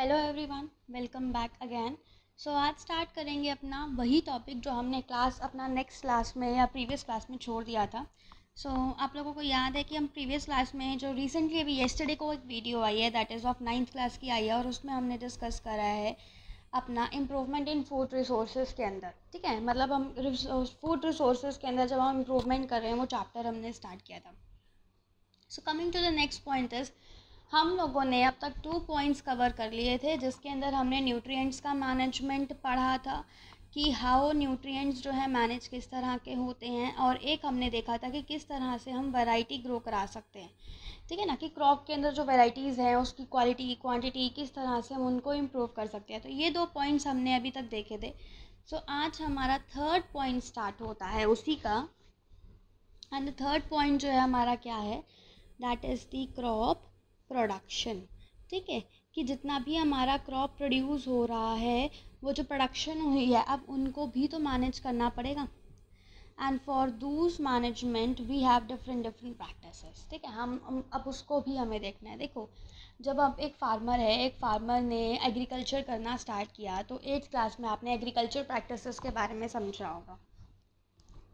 hello everyone welcome back again so आज start करेंगे अपना वही टॉपिक जो हमने क्लास अपना नेक्स्ट क्लास में या प्रीवियस क्लास में छोड़ दिया था सो so, आप लोगों को याद है कि हम प्रीवियस क्लास में जो रिसेंटली अभी येस्टरडे को एक वीडियो आई है that is of ninth class की आई है और उसमें हमने डिस्कस करा है अपना इम्प्रूवमेंट इन फूड रिसोर्सेज के अंदर ठीक है मतलब हम फूड रिसोर्सेज के अंदर जब हम इम्प्रूवमेंट कर रहे हैं वो चैप्टर हमने स्टार्ट किया था so coming to the next point is हम लोगों ने अब तक टू पॉइंट्स कवर कर लिए थे जिसके अंदर हमने न्यूट्रिएंट्स का मैनेजमेंट पढ़ा था कि हाउ न्यूट्रिएंट्स जो है मैनेज किस तरह के होते हैं और एक हमने देखा था कि किस तरह से हम वैरायटी ग्रो करा सकते हैं ठीक है ना कि क्रॉप के अंदर जो वैरायटीज़ हैं उसकी क्वालिटी क्वांटिटी किस तरह से हम उनको इम्प्रूव कर सकते हैं तो ये दो पॉइंट्स हमने अभी तक देखे थे सो so, आज हमारा थर्ड पॉइंट स्टार्ट होता है उसी का एंड थर्ड पॉइंट जो है हमारा क्या है that is the crop production ठीक है कि जितना भी हमारा क्रॉप प्रोड्यूस हो रहा है वो जो प्रोडक्शन हुई है अब उनको भी तो मैनेज करना पड़ेगा and for this management we have different different practice ठीक है हम अब उसको भी हमें देखना है देखो जब आप एक फार्मर है एक फार्मर ने एग्रीकल्चर करना स्टार्ट किया तो एट्थ क्लास में आपने एग्रीकल्चर प्रैक्टिस के बारे में समझा होगा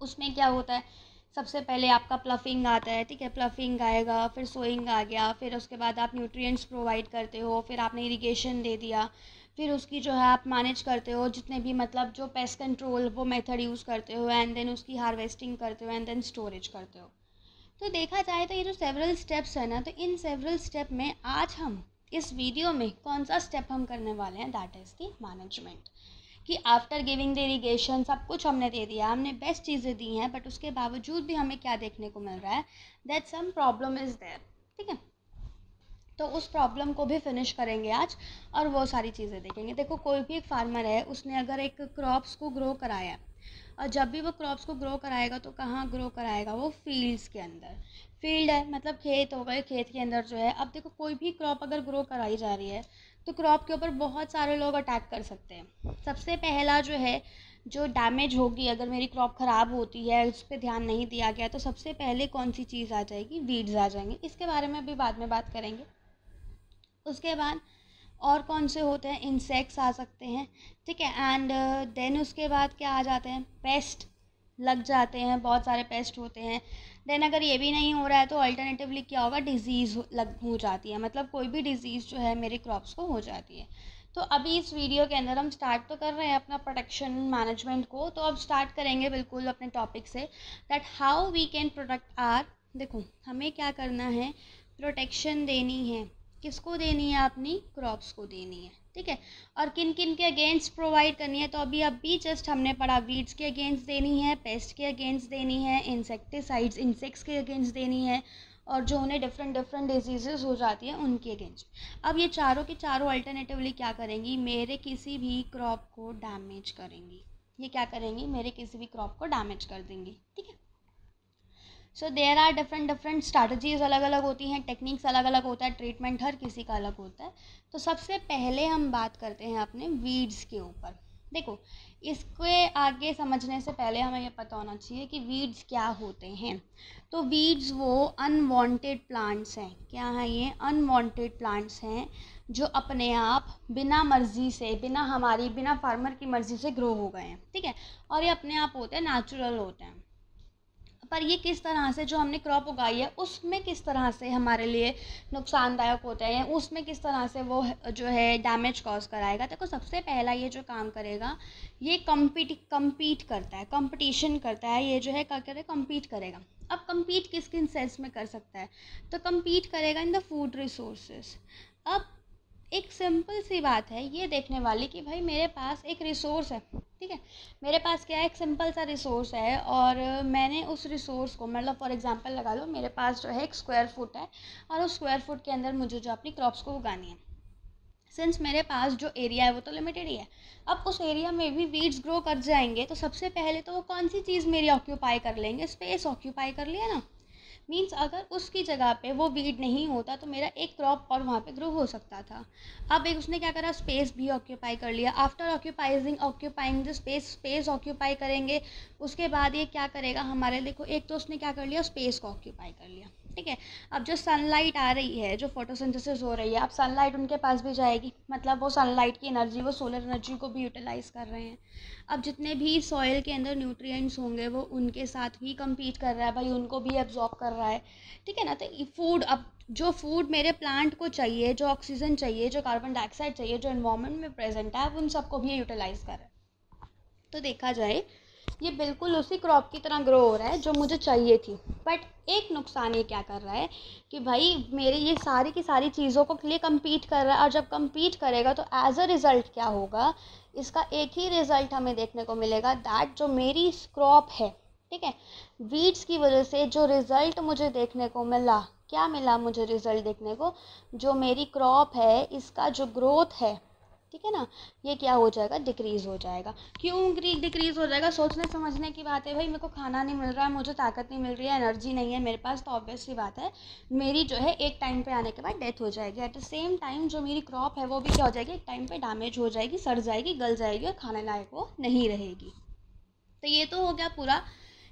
उसमें क्या होता है सबसे पहले आपका प्लफिंग आता है ठीक है प्लफिंग आएगा फिर सोइंग आ गया फिर उसके बाद आप न्यूट्रिएंट्स प्रोवाइड करते हो फिर आपने इरिगेशन दे दिया फिर उसकी जो है आप मैनेज करते हो जितने भी मतलब जो पेस्ट कंट्रोल वो मेथड यूज़ करते हो एंड देन उसकी हार्वेस्टिंग करते हो एंड देन स्टोरेज करते हो तो देखा जाए तो ये जो सेवरल स्टेप्स है ना तो इन सेवरल स्टेप में आज हम इस वीडियो में कौन सा स्टेप हम करने वाले हैं दैट इज़ दी मैनेजमेंट कि आफ्टर गिविंग द इरीगेशन सब कुछ हमने दे दिया हमने बेस्ट चीज़ें दी हैं बट उसके बावजूद भी हमें क्या देखने को मिल रहा है that some problem is there ठीक है तो उस प्रॉब्लम को भी फिनिश करेंगे आज और वो सारी चीज़ें देखेंगे देखो कोई भी एक फार्मर है उसने अगर एक क्रॉप्स को ग्रो कराया और जब भी वो क्रॉप्स को ग्रो कराएगा तो कहाँ ग्रो कराएगा वो फील्ड्स के अंदर फील्ड है मतलब खेत हो गए खेत के अंदर जो है अब देखो कोई भी क्रॉप अगर ग्रो कराई जा रही है तो क्रॉप के ऊपर बहुत सारे लोग अटैक कर सकते हैं सबसे पहला जो है जो डैमेज होगी अगर मेरी क्रॉप ख़राब होती है उस पर ध्यान नहीं दिया गया तो सबसे पहले कौन सी चीज़ आ जाएगी वीड्स आ जाएंगे इसके बारे में भी बाद में बात करेंगे उसके बाद और कौन से होते हैं इंसेक्ट्स आ सकते हैं ठीक है एंड देन uh, उसके बाद क्या आ जाते हैं पेस्ट लग जाते हैं बहुत सारे पेस्ट होते हैं देन अगर ये भी नहीं हो रहा है तो अल्टरनेटिवली क्या होगा डिजीज़ लग हो जाती है मतलब कोई भी डिजीज़ जो है मेरे क्रॉप्स को हो जाती है तो अभी इस वीडियो के अंदर हम स्टार्ट तो कर रहे हैं अपना प्रोटेक्शन मैनेजमेंट को तो अब स्टार्ट करेंगे बिल्कुल अपने टॉपिक से that how we can protect our देखो हमें क्या करना है प्रोटेक्शन देनी है किसको देनी है अपनी क्रॉप्स को देनी है ठीक है और किन किन के अगेंस्ट प्रोवाइड करनी है तो अभी अभी जस्ट हमने पढ़ा वीड्स के अगेंस्ट देनी है पेस्ट के अगेंस्ट देनी है इंसेक्टिसाइड्स इंसेक्ट्स के अगेंस्ट देनी है और जो उन्हें डिफरेंट डिफरेंट डिजीज़ हो जाती है उनके अगेंस्ट अब ये चारों के चारों अल्टरनेटिवली क्या करेंगी मेरे किसी भी क्रॉप को डैमेज करेंगी ये क्या करेंगी मेरे किसी भी क्रॉप को डैमेज कर देंगी ठीक है so there are different different strategies अलग अलग होती हैं टेक्निक्स अलग अलग होता है ट्रीटमेंट हर किसी का अलग होता है तो सबसे पहले हम बात करते हैं अपने वीड्स के ऊपर देखो इसके आगे समझने से पहले हमें यह पता होना चाहिए कि वीड्स क्या होते हैं तो वीड्स वो अनवांटेड प्लांट्स हैं क्या हैं ये अनवांटेड प्लांट्स हैं जो अपने आप बिना मर्ज़ी से बिना हमारी बिना फार्मर की मर्ज़ी से ग्रो हो गए हैं ठीक है और ये अपने आप होते हैं नेचुरल होते हैं पर ये किस तरह से जो हमने क्रॉप उगाई है उसमें किस तरह से हमारे लिए नुकसानदायक होता है उसमें किस तरह से वो जो है डैमेज कॉज कराएगा देखो सबसे पहला ये जो काम करेगा ये कम्पीट कम्पीट करता है कंपटीशन करता है ये जो है क्या करे कम्पीट करेगा अब कम्पीट किस किन सेंस में कर सकता है तो कम्पीट करेगा इन द फूड रिसोर्सेज अब एक सिंपल सी बात है ये देखने वाली कि भाई मेरे पास एक रिसोर्स है ठीक है मेरे पास क्या है एक सिंपल सा रिसोर्स है और मैंने उस रिसोर्स को मतलब फॉर एग्जांपल लगा लो मेरे पास जो है एक स्क्वायर फुट है और उस स्क्वायर फुट के अंदर मुझे जो अपनी क्रॉप्स को उगानी है सिंस मेरे पास जो एरिया है वो तो लिमिटेड ही है अब उस एरिया में भी वीड्स ग्रो कर जाएंगे तो सबसे पहले तो वो कौन सी चीज़ मेरी ऑक्यूपाई कर लेंगे स्पेस ऑक्यूपाई कर लिया ना मीन्स अगर उसकी जगह पे वो वीड नहीं होता तो मेरा एक क्रॉप और वहाँ पे ग्रो हो सकता था अब एक उसने क्या करा स्पेस भी ऑक्यूपाई कर लिया after occupizing occupying the space space occupy करेंगे उसके बाद ये क्या करेगा हमारे देखो एक तो उसने क्या कर लिया स्पेस को ऑक्यूपाई कर लिया ठीक है अब जो सनलाइट आ रही है जो फोटोसिंथेसिस हो रही है अब सनलाइट उनके पास भी जाएगी मतलब वो सनलाइट की एनर्जी वो सोलर एनर्जी को भी यूटिलाइज़ कर रहे हैं अब जितने भी सॉइल के अंदर न्यूट्रिएंट्स होंगे वो उनके साथ ही कम्पीट कर रहा है भाई उनको भी एब्जॉर्ब कर रहा है ठीक है ना तो फूड अब जो फूड मेरे प्लांट को चाहिए जो ऑक्सीजन चाहिए जो कार्बन डाइऑक्साइड चाहिए जो इन्वामेंट में प्रेजेंट है उन सबको भी यूटिलाइज़ कर रहा है तो देखा जाए ये बिल्कुल उसी क्रॉप की तरह ग्रो हो रहा है जो मुझे चाहिए थी बट एक नुकसान ये क्या कर रहा है कि भाई मेरे ये सारी की सारी चीज़ों को लिए कम्पीट कर रहा है और जब कम्पीट करेगा तो एज अ रिज़ल्ट क्या होगा इसका एक ही रिज़ल्ट हमें देखने को मिलेगा दैट जो मेरी क्रॉप है ठीक है वीड्स की वजह से जो रिज़ल्ट मुझे देखने को मिला क्या मिला मुझे रिज़ल्ट देखने को जो मेरी क्रॉप है इसका जो ग्रोथ है ठीक है ना ये क्या हो जाएगा डिक्रीज़ हो जाएगा क्यों डिक्रीज़ हो जाएगा सोचने समझने की बात है भाई मेरे को खाना नहीं मिल रहा है मुझे ताकत नहीं मिल रही है एनर्जी नहीं है मेरे पास तो ऑब्वियसली बात है मेरी जो है एक टाइम पर आने के बाद डेथ हो जाएगी एट द सेम टाइम जो मेरी क्रॉप है वो भी क्या हो जाएगी एक टाइम पर डैमेज हो जाएगी सड़ जाएगी गल जाएगी और खाने लायक वो नहीं रहेगी तो ये तो हो गया पूरा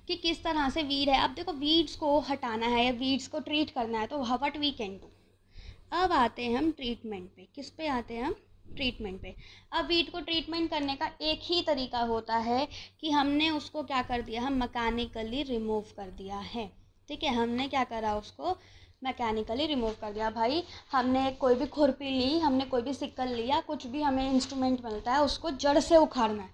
कि किस तरह से वीड है अब देखो वीड्स को हटाना है या वीड्स को ट्रीट करना है तो वट वी कैन डू अब आते हैं हम ट्रीटमेंट पे किस पे आते हैं हम ट्रीटमेंट पे अब वीट को ट्रीटमेंट करने का एक ही तरीका होता है कि हमने उसको क्या कर दिया हम मकैनिकली रिमूव कर दिया है ठीक है हमने क्या करा उसको मैकेनिकली रिमूव कर दिया भाई हमने कोई भी खुरपी ली हमने कोई भी सिक्कल लिया कुछ भी हमें इंस्ट्रूमेंट मिलता है उसको जड़ से उखाड़ना है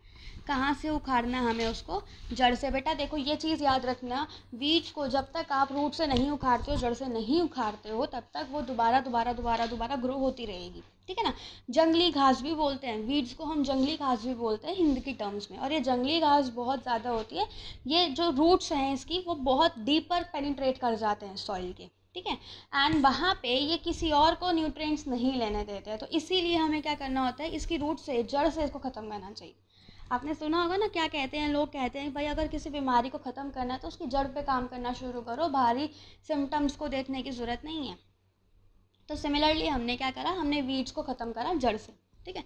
कहाँ से उखाड़ना है हमें उसको जड़ से बेटा देखो ये चीज़ याद रखना बीज को जब तक आप रूट से नहीं उखाड़ते हो जड़ से नहीं उखाड़ते हो तब तक वो दोबारा दोबारा दोबारा दोबारा ग्रो होती रहेगी ठीक है ना जंगली घास भी बोलते हैं वीड्स को हम जंगली घास भी बोलते हैं हिंदी की टर्म्स में और ये जंगली घास बहुत ज़्यादा होती है ये जो रूट्स हैं इसकी वो बहुत डीपर पेनिट्रेट कर जाते हैं सॉइल के ठीक है एंड वहाँ पे ये किसी और को न्यूट्रिएंट्स नहीं लेने देते हैं तो इसीलिए हमें क्या करना होता है इसकी रूट से जड़ से इसको ख़त्म करना चाहिए आपने सुना होगा ना क्या कहते हैं लोग कहते हैं भाई अगर किसी बीमारी को ख़त्म करना है तो उसकी जड़ पे काम करना शुरू करो भारी सिम्टम्स को देखने की ज़रूरत नहीं है तो सिमिलरली हमने क्या करा हमने वीड्स को ख़त्म करा जड़ से ठीक है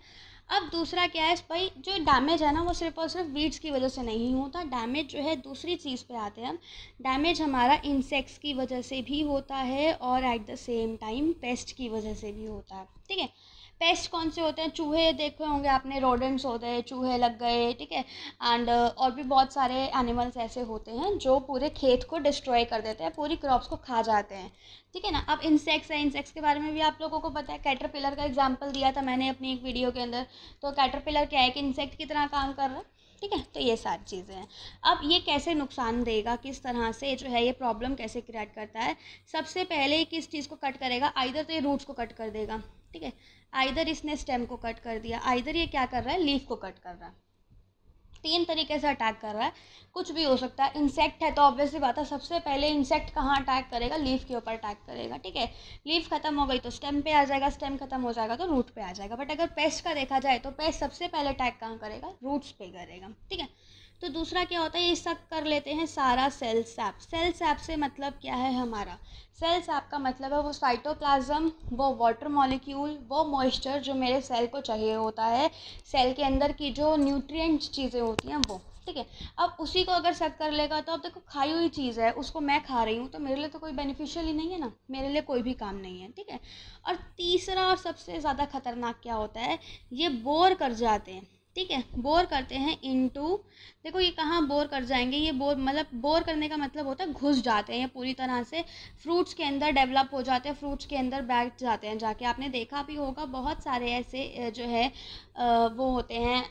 अब दूसरा क्या है भाई जो डैमेज है ना वो सिर्फ और सिर्फ वीड्स की वजह से नहीं होता डैमेज जो है दूसरी चीज़ पे आते हैं हम डैमेज हमारा इंसेक्ट्स की वजह से भी होता है और at the same time pest की वजह से भी होता है ठीक है पेस्ट कौन से होते हैं चूहे देखे होंगे आपने रोडेंट्स होते हैं चूहे लग गए ठीक है एंड uh, और भी बहुत सारे एनिमल्स ऐसे होते हैं जो पूरे खेत को डिस्ट्रॉय कर देते हैं पूरी क्रॉप्स को खा जाते हैं ठीक है ना अब इंसेक्ट्स है इंसेक्ट्स के बारे में भी आप लोगों को पता है कैटरपिलर का एग्जाम्पल दिया था मैंने अपनी एक वीडियो के अंदर तो कैटरपिलर क्या है कि इंसेक्ट की तरह काम कर रहा है ठीक है तो ये सारी चीज़ें हैं अब ये कैसे नुकसान देगा किस तरह से जो है ये प्रॉब्लम कैसे क्रिएट करता है सबसे पहले किस चीज़ को कट करेगा आइधर तो ये रूट्स को कट कर देगा ठीक है आइधर इसने स्टेम को कट कर दिया आइधर ये क्या कर रहा है लीफ को कट कर रहा है तीन तरीके से अटैक कर रहा है कुछ भी हो सकता है इंसेक्ट है तो ऑब्वियसली बात है सबसे पहले इंसेक्ट कहाँ अटैक करेगा लीफ के ऊपर अटैक करेगा ठीक है लीफ खत्म हो गई तो स्टेम पे आ जाएगा स्टेम खत्म हो जाएगा तो रूट पे आ जाएगा बट अगर पेस्ट का देखा जाए तो पेस्ट सबसे पहले अटैक कहाँ करेगा रूट्स पे करेगा ठीक है तो दूसरा क्या होता है ये सब कर लेते हैं सारा सेल सैप सेल सैप से मतलब क्या है हमारा सेल सैप का मतलब है वो साइटोप्लाज्म वो वाटर मॉलिक्यूल वो मॉइस्चर जो मेरे सेल को चाहिए होता है सेल के अंदर की जो न्यूट्रिएंट चीज़ें होती हैं वो ठीक है अब उसी को अगर सक कर लेगा तो अब देखो खाई हुई चीज़ है उसको मैं खा रही हूँ तो मेरे लिए तो कोई बेनिफिशियल ही नहीं है ना मेरे लिए कोई भी काम नहीं है ठीक है और तीसरा और सबसे ज़्यादा खतरनाक क्या होता है ये बोर कर जाते हैं ठीक है बोर करते हैं इनटू देखो ये कहाँ बोर कर जाएंगे ये बोर मतलब बोर करने का मतलब होता है घुस जाते हैं ये पूरी तरह से फ्रूट्स के अंदर डेवलप हो जाते हैं फ्रूट्स के अंदर बैठ जाते हैं जाके आपने देखा भी होगा बहुत सारे ऐसे जो है वो होते हैं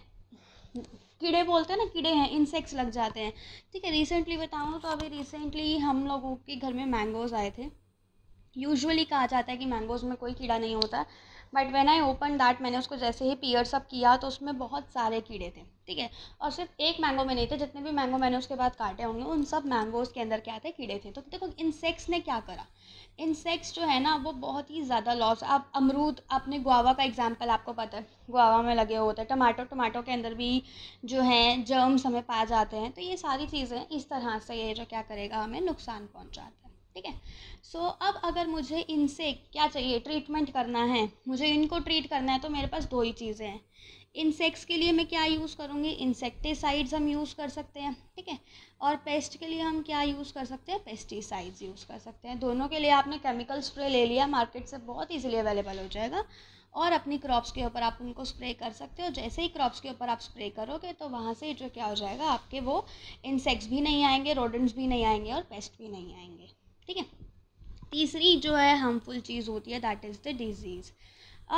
कीड़े बोलते हैं ना कीड़े हैं इंसेक्ट्स लग जाते हैं ठीक है रिसेंटली बताऊँ तो अभी रिसेंटली हम लोगों के घर में मैंगोज़ आए थे यूजुअली कहा जाता है कि मैंगोज़ में कोई कीड़ा नहीं होता but when I open that मैंने उसको जैसे ही पियर्स अप किया तो उसमें बहुत सारे कीड़े थे ठीक है और सिर्फ एक मैंगो में नहीं थे जितने भी मैंगो मैंने उसके बाद काटे होंगे उन सब मैंगोज के अंदर क्या थे कीड़े थे तो देखो इंसेक्ट्स ने क्या करा इंसेक्ट्स जो है ना वो बहुत ही ज़्यादा लॉस आप अमरूद आपने गुआवा का एग्जाम्पल आपको पता है गुआवा में लगे होते हैं टमाटो टमाटो के अंदर भी जो है जर्म्स हमें पाए जाते हैं तो ये सारी चीज़ें इस तरह से ये जो क्या करेगा हमें नुकसान पहुँचाते हैं ठीक है सो अब अगर मुझे इनसे क्या चाहिए ट्रीटमेंट करना है मुझे इनको ट्रीट करना है तो मेरे पास दो ही चीज़ें हैं इंसेक्ट्स के लिए मैं क्या यूज़ करूँगी इंसेक्टिसाइड्स हम यूज़ कर सकते हैं ठीक है और पेस्ट के लिए हम क्या यूज़ कर सकते हैं पेस्टिसाइड्स यूज़ कर सकते हैं दोनों के लिए आपने केमिकल स्प्रे ले लिया मार्केट से बहुत ईजिली अवेलेबल हो जाएगा और अपनी क्रॉप्स के ऊपर आप उनको स्प्रे कर सकते हो जैसे ही क्रॉप्स के ऊपर आप स्प्रे करोगे तो वहाँ से जो क्या हो जाएगा आपके वो इंसेक्ट्स भी नहीं आएंगे रोडेंट्स भी नहीं आएंगे और पेस्ट भी नहीं आएंगे ठीक है तीसरी जो है हार्मफुल चीज़ होती है दैट इज़ द डिज़ीज़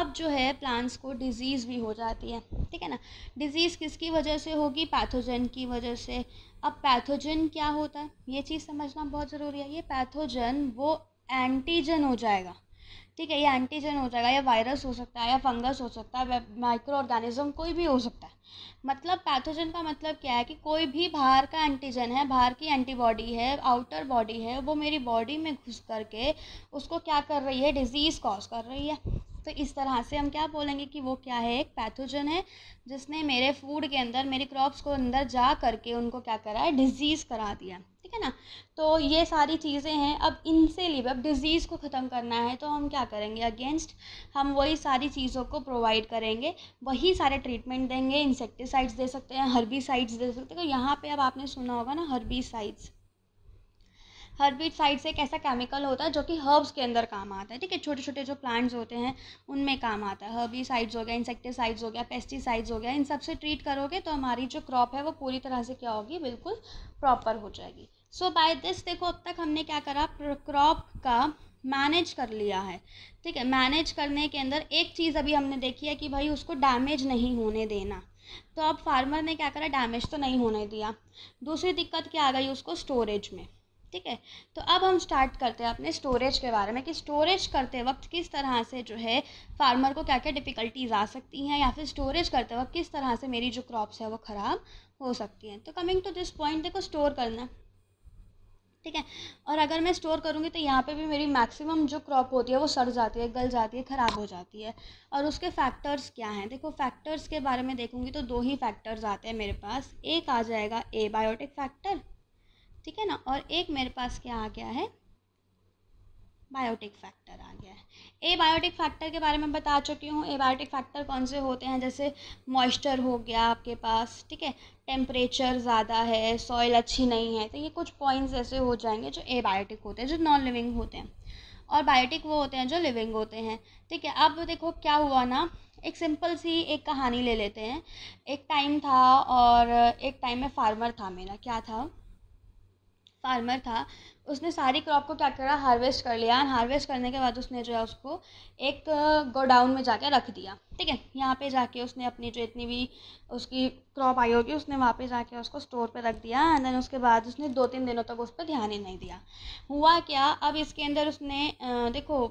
अब जो है प्लांट्स को डिज़ीज़ भी हो जाती है ठीक है ना डिज़ीज़ किसकी वजह से होगी पैथोजन की वजह से अब पैथोजन क्या होता है ये चीज़ समझना बहुत ज़रूरी है ये पैथोजन वो एंटीजन हो जाएगा ठीक है ये एंटीजन हो जाएगा या वायरस हो सकता है या फंगस हो सकता है माइक्रो ऑर्गेनिज्म कोई भी हो सकता है मतलब पैथोजन का मतलब क्या है कि कोई भी बाहर का एंटीजन है बाहर की एंटीबॉडी है आउटर बॉडी है वो मेरी बॉडी में घुस करके उसको क्या कर रही है डिजीज़ कॉज कर रही है तो इस तरह से हम क्या बोलेंगे कि वो क्या है एक पैथोजन है जिसने मेरे फूड के अंदर मेरे क्रॉप्स को अंदर जा करके उनको क्या करा है डिजीज़ करा दिया ठीक है ना तो ये सारी चीज़ें हैं अब इनसे लिए अब डिज़ीज़ को ख़त्म करना है तो हम क्या करेंगे अगेंस्ट हम वही सारी चीज़ों को प्रोवाइड करेंगे वही सारे ट्रीटमेंट देंगे इंसेक्टिसाइड्स दे सकते हैं हर्बी दे सकते हैं तो यहाँ पर अब आपने सुना होगा ना हर्बी से एक ऐसा केमिकल होता है जो कि हर्ब्स के अंदर काम आता है ठीक है छोटे छोटे जो प्लांट्स होते हैं उनमें काम आता है हर्बी साइड्स हो गया इंसेक्टिसाइड्स हो गया पेस्टिसाइड्स हो गया इन सबसे ट्रीट करोगे तो हमारी जो क्रॉप है वो पूरी तरह से क्या होगी बिल्कुल प्रॉपर हो जाएगी सो बाय दिस देखो अब तक हमने क्या करा क्रॉप का मैनेज कर लिया है ठीक है मैनेज करने के अंदर एक चीज़ अभी हमने देखी है कि भाई उसको डैमेज नहीं होने देना तो अब फार्मर ने क्या करा डैमेज तो नहीं होने दिया दूसरी दिक्कत क्या आ गई उसको स्टोरेज में ठीक है तो अब हम स्टार्ट करते हैं अपने स्टोरेज के बारे में कि स्टोरेज करते वक्त किस तरह से जो है फार्मर को क्या क्या डिफ़िकल्टीज आ सकती हैं या फिर स्टोरेज करते वक्त किस तरह से मेरी जो क्रॉप्स है वो ख़राब हो सकती हैं तो कमिंग टू दिस पॉइंट देखो स्टोर करना ठीक है और अगर मैं स्टोर करूँगी तो यहाँ पे भी मेरी मैक्सिमम जो क्रॉप होती है वो सड़ जाती है गल जाती है ख़राब हो जाती है और उसके फैक्टर्स क्या हैं देखो फैक्टर्स के बारे में देखूँगी तो दो ही फैक्टर्स आते हैं मेरे पास एक आ जाएगा ए बायोटिक फैक्टर ठीक है ना और एक मेरे पास क्या आ गया है बायोटिक फैक्टर आ गया है ए बायोटिक फैक्टर के बारे में बता चुकी हूँ ए बायोटिक फैक्टर कौन से होते हैं जैसे मॉइस्चर हो गया आपके पास ठीक है टेम्परेचर ज़्यादा है सॉइल अच्छी नहीं है तो ये कुछ पॉइंट्स ऐसे हो जाएंगे जो ए बायोटिक होते हैं जो नॉन लिविंग होते हैं और बायोटिक वो होते हैं जो लिविंग होते हैं ठीक है अब देखो क्या हुआ ना एक सिंपल सी एक कहानी ले लेते हैं एक टाइम था और एक टाइम में फार्मर था मेरा क्या था फार्मर था उसने सारी क्रॉप को क्या करा हार्वेस्ट कर लिया एंड हार्वेस्ट करने के बाद उसने जो है उसको एक गोडाउन में जाके रख दिया ठीक है यहाँ पे जाके उसने अपनी जो इतनी भी उसकी क्रॉप आई होगी उसने वहाँ पे जाके उसको स्टोर पे रख दिया एंड देन उसके बाद उसने दो तीन दिनों तक उस पर ध्यान ही नहीं दिया हुआ क्या अब इसके अंदर उसने देखो